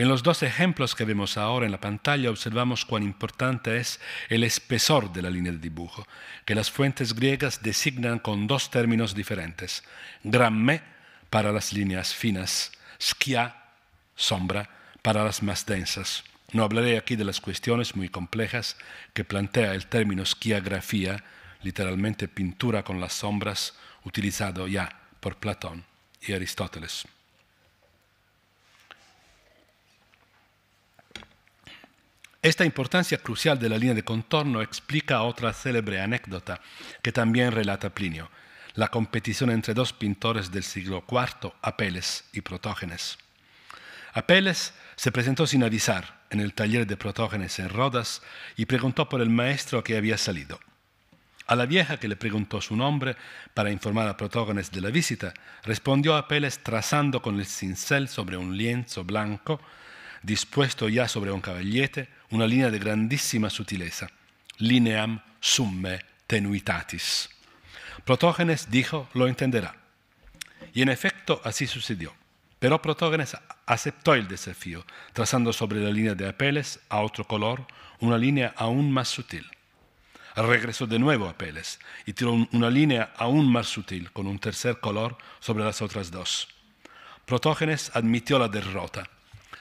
en los dos ejemplos que vemos ahora en la pantalla observamos cuán importante es el espesor de la línea de dibujo, que las fuentes griegas designan con dos términos diferentes, gramme para las líneas finas, skia, sombra, para las más densas. No hablaré aquí de las cuestiones muy complejas que plantea el término schiagrafía, literalmente pintura con las sombras, utilizado ya por Platón y Aristóteles. Esta importancia crucial de la línea de contorno explica otra célebre anécdota que también relata Plinio, la competición entre dos pintores del siglo IV, Apeles y Protógenes. Apeles se presentó sin avisar en el taller de Protógenes en Rodas y preguntó por el maestro que había salido. A la vieja que le preguntó su nombre para informar a Protógenes de la visita, respondió Apeles trazando con el cincel sobre un lienzo blanco dispuesto ya sobre un caballete, una línea de grandísima sutileza, lineam summe tenuitatis. Protógenes dijo, lo entenderá. Y en efecto así sucedió. Pero Protógenes aceptó el desafío, trazando sobre la línea de Apeles a otro color una línea aún más sutil. Regresó de nuevo a Apeles y tiró una línea aún más sutil con un tercer color sobre las otras dos. Protógenes admitió la derrota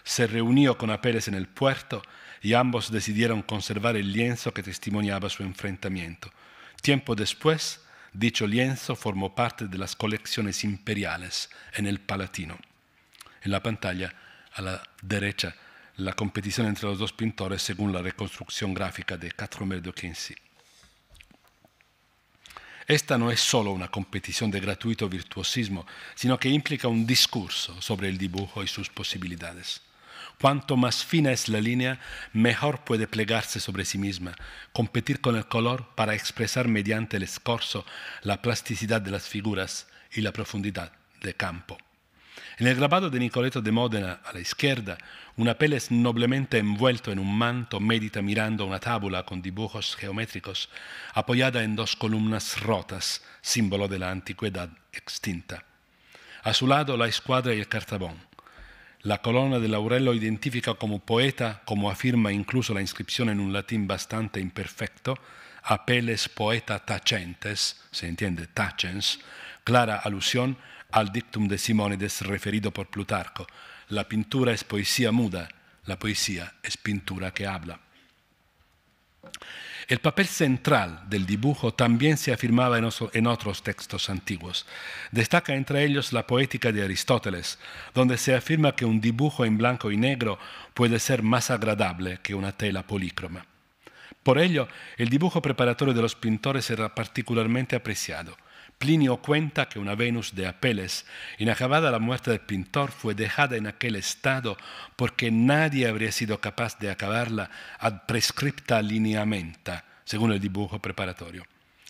se reunió con Apérez en el puerto y ambos decidieron conservar el lienzo que testimoniaba su enfrentamiento. Tiempo después, dicho lienzo formó parte de las colecciones imperiales en el Palatino. En la pantalla a la derecha, la competición entre los dos pintores según la reconstrucción gráfica de Catromer de Quincy. Esta no es solo una competición de gratuito virtuosismo, sino que implica un discurso sobre el dibujo y sus posibilidades. Cuanto más fina es la línea, mejor puede plegarse sobre sí misma, competir con el color para expresar mediante el escorzo la plasticidad de las figuras y la profundidad del campo. En el grabado de Nicoleto de Módena, a la izquierda, una es noblemente envuelto en un manto medita mirando una tabla con dibujos geométricos apoyada en dos columnas rotas, símbolo de la antigüedad extinta. A su lado la escuadra y el cartabón. La colonna dell'Aurello identifica come poeta, come afferma incluso la iscrizione in un latin bastante imperfecto, apeles poeta tacentes, se entiende tacens, clara alusión al dictum de Simónides referido por Plutarco. La pintura es poesia muda, la poesia es pintura que habla. El papel central del dibujo también se afirmaba en, otros textos antiguos. Destaca entre ellos la poética de Aristóteles, donde se afirma que un dibujo en blanco y negro puede ser más agradable que una tela polícroma. Por ello, el dibujo preparatorio de los pintores era particularmente apreciado. Plinio cuenta que una Venus de Apeles, inacabada la muerte del pintor, fue dejada en aquel estado porque nadie habría sido capaz de acabarla ad prescripta lineamenta, según el dibujo preparatorio.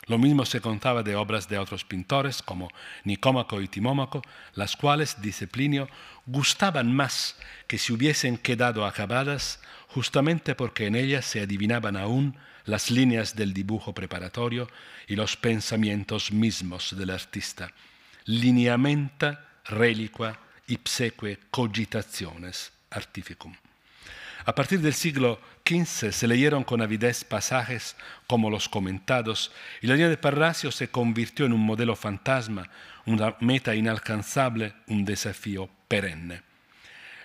Lo mismo se contaba de obras de otros pintores como Nicómaco y Timómaco, las cuales, dice Plinio, gustaban más que si hubiesen quedado acabadas justamente porque en ellas se adivinaban aún las líneas del dibujo preparatorio y los pensamientos mismos del artista. Lineamenta, reliqua, ipseque cogitaciones artificum. A partir del siglo XV se leyeron con avidez pasajes como los comentados y la línea de Parrasio se convirtió en un modelo fantasma, una meta inalcanzable, un desafío perenne.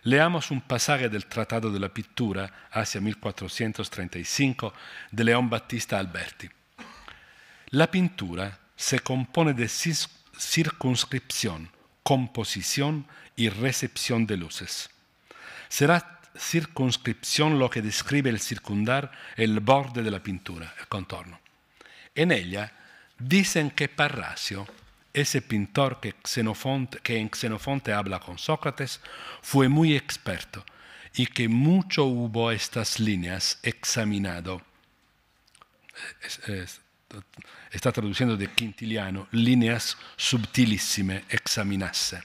Leamos un pasaje del Tratado de la Pittura, hacia 1435, de León Battista Alberti. La pintura se compone de circunscripción, composición y recepción de luces. Será circunscripción lo que describe el circundar, el borde de la pintura, el contorno. En ella dicen que Parrasio ese pintor que, Xenofonte, en Xenofonte habla con Sócrates fue muy experto y que mucho hubo estas líneas examinado. Está traduciendo de Quintiliano, líneas subtilísimas examinase.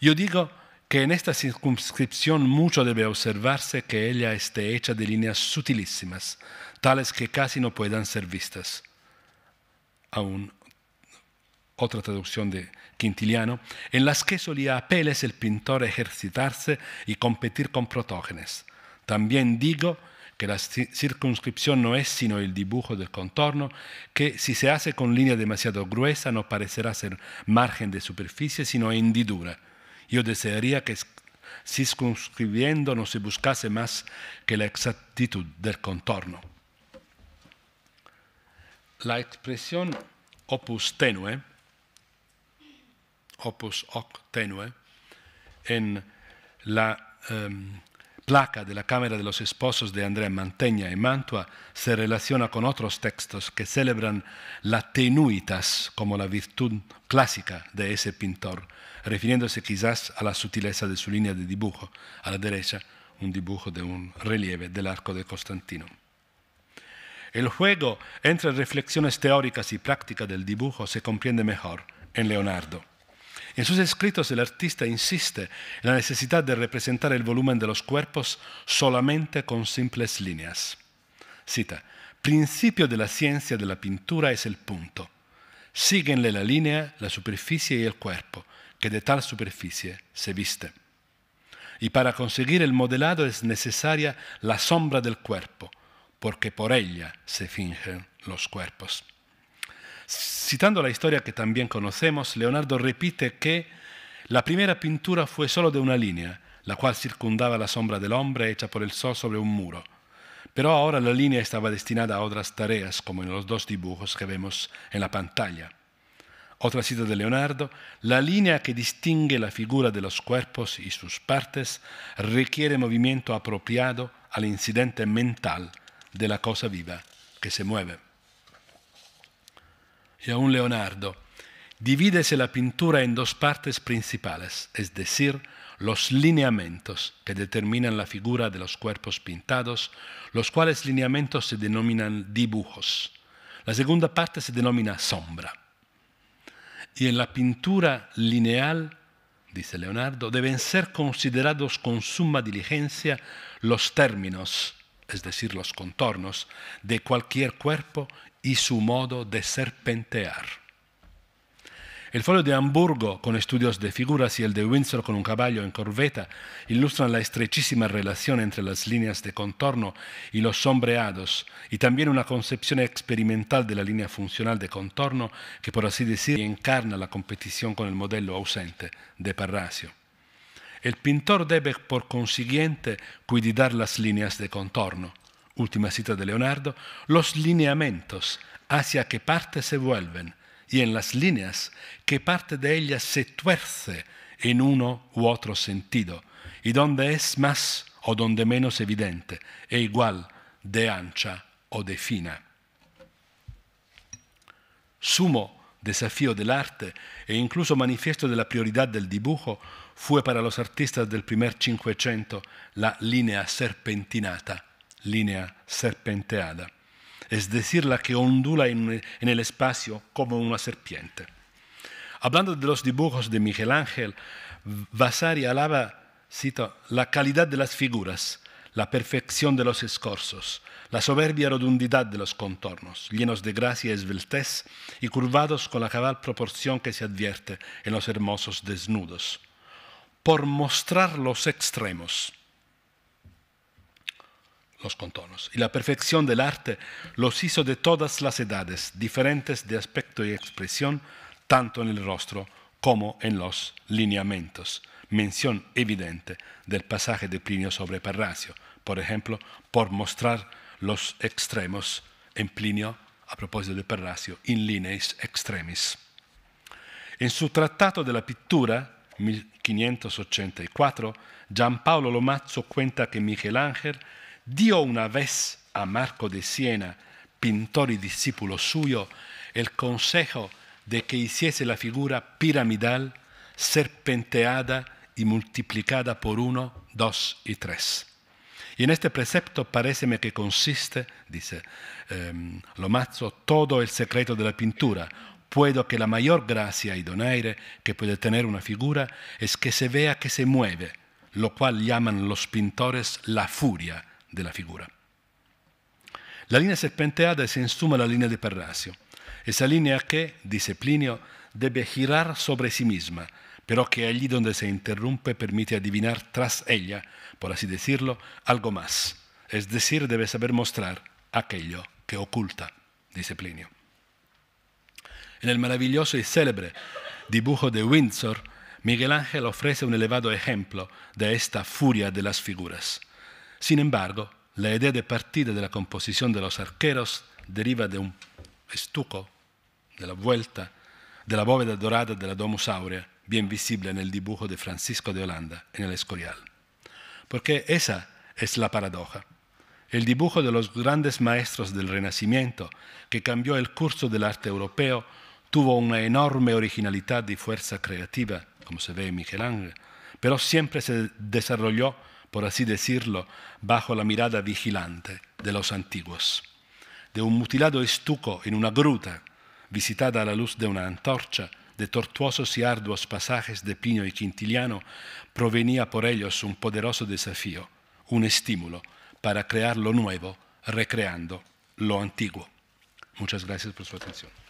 Yo digo que en esta circunscripción mucho debe observarse que ella esté hecha de líneas sutilísimas, tales que casi no puedan ser vistas aún otra traducción de Quintiliano, en las que solía Apeles el pintor ejercitarse y competir con Protógenes. También digo que la circunscripción no es sino el dibujo del contorno, que si se hace con línea demasiado gruesa no parecerá ser margen de superficie, sino hendidura. Yo desearía que circunscribiendo no se buscase más que la exactitud del contorno. La expresión opus tenue opus Octenue, tenue, en la em, placa de la Cámara de los Esposos de Andrea Manteña en Mantua se relaciona con otros textos que celebran la tenuitas como la virtud clásica de ese pintor, refiriéndose quizás a la sutileza de su línea de dibujo, a la derecha un dibujo de un relieve del arco de Constantino. El juego entre reflexiones teóricas y prácticas del dibujo se comprende mejor en Leonardo. En sus escritos el artista insiste en la necesidad de representar el volumen de los cuerpos solamente con simples líneas. Cita, principio de la ciencia de la pintura es el punto. Síguenle la línea, la superficie y el cuerpo, que de tal superficie se viste. Y para conseguir el modelado es necesaria la sombra del cuerpo, porque por ella se fingen los cuerpos. Citando la historia que también conocemos, Leonardo repite que la primera pintura fue solo de una línea, la cual circundaba la sombra del hombre hecha por el sol sobre un muro. Pero ahora la línea estaba destinada a otras tareas, como en los dos dibujos que vemos en la pantalla. Otra cita de Leonardo, la línea que distingue la figura de los cuerpos y sus partes requiere movimiento apropiado al incidente mental de la cosa viva que se mueve y e a Leonardo, divídese la pintura en dos partes principales, es decir, los lineamientos que determinan la figura de los cuerpos pintados, los cuales lineamientos se denominan dibujos. La segunda parte se denomina sombra. Y en la pintura lineal, dice Leonardo, deben ser considerados con suma diligencia los términos es decir, los contornos, de cualquier cuerpo y su modo de serpentear. El folio de Hamburgo, con estudios de figuras, y el de Windsor con un caballo en corveta ilustran la estrechísima relación entre las líneas de contorno y los sombreados, y también una concepción experimental de la línea funcional de contorno que, por así decir, encarna la competición con el modelo ausente de Parrasio. El pintor debe por consiguiente cuidar las líneas de contorno, última cita de Leonardo, los lineamentos hacia qué parte se vuelven y en las líneas qué parte de ellas se tuerce en uno u otro sentido y donde es más o donde menos evidente e igual de ancha o de fina. Sumo desafío del arte e incluso manifiesto de la prioridad del dibujo fue para los artistas del primer Cinquecento la línea serpentinata, línea serpenteada, es decir, la que ondula en, el espacio como una serpiente. Hablando de los dibujos de Miguel Ángel, Vasari alaba, cito, la calidad de las figuras, la perfección de los escorzos, la soberbia rotundidad de los contornos, llenos de gracia y esbeltez y curvados con la cabal proporción que se advierte en los hermosos desnudos por mostrar los extremos, los contornos. Y la perfección del arte los hizo de todas las edades, diferentes de aspecto y expresión, tanto en el rostro como en los lineamientos. Mención evidente del pasaje de Plinio sobre Parrasio, por ejemplo, por mostrar los extremos en Plinio, a propósito de Parrasio, in lineis extremis. En su de la pintura, 1584, Paolo Lomazzo cuenta que Miguel Ángel dio una vez a Marco de Siena, pintor y discípulo suyo, el consejo de que hiciese la figura piramidal, serpenteada y multiplicada por uno, dos y tres. Y en este precepto pareceme que consiste, dice em, Lomazzo, todo el secreto de la pintura, Puedo que la mayor gracia y donaire que puede tener una figura es que se vea que se mueve, lo cual llaman los pintores la furia de la figura. La línea serpenteada es en suma la línea de Parrasio, esa línea que, dice Plinio, debe girar sobre sí misma, pero que allí donde se interrumpe permite adivinar tras ella, por así decirlo, algo más, es decir, debe saber mostrar aquello que oculta, dice Plinio. En el maravilloso y célebre dibujo de Windsor, Miguel Ángel ofrece un elevado ejemplo de esta furia de las figuras. Sin embargo, la idea de partida de la composición de los arqueros deriva de un estuco, de la vuelta, de la bóveda dorada de la Domus Aurea, bien visible en el dibujo de Francisco de Holanda en el Escorial. Porque esa es la paradoja. El dibujo de los grandes maestros del Renacimiento, que cambió el curso del arte europeo, Tuvo una enorme originalidad y fuerza creativa, como se ve en Miguel pero siempre se desarrolló, por así decirlo, bajo la mirada vigilante de los antiguos. De un mutilado estuco en una gruta, visitada a la luz de una antorcha, de tortuosos y arduos pasajes de Pino y Quintiliano, provenía por ellos un poderoso desafío, un estímulo para crear lo nuevo, recreando lo antiguo. Muchas gracias por su atención.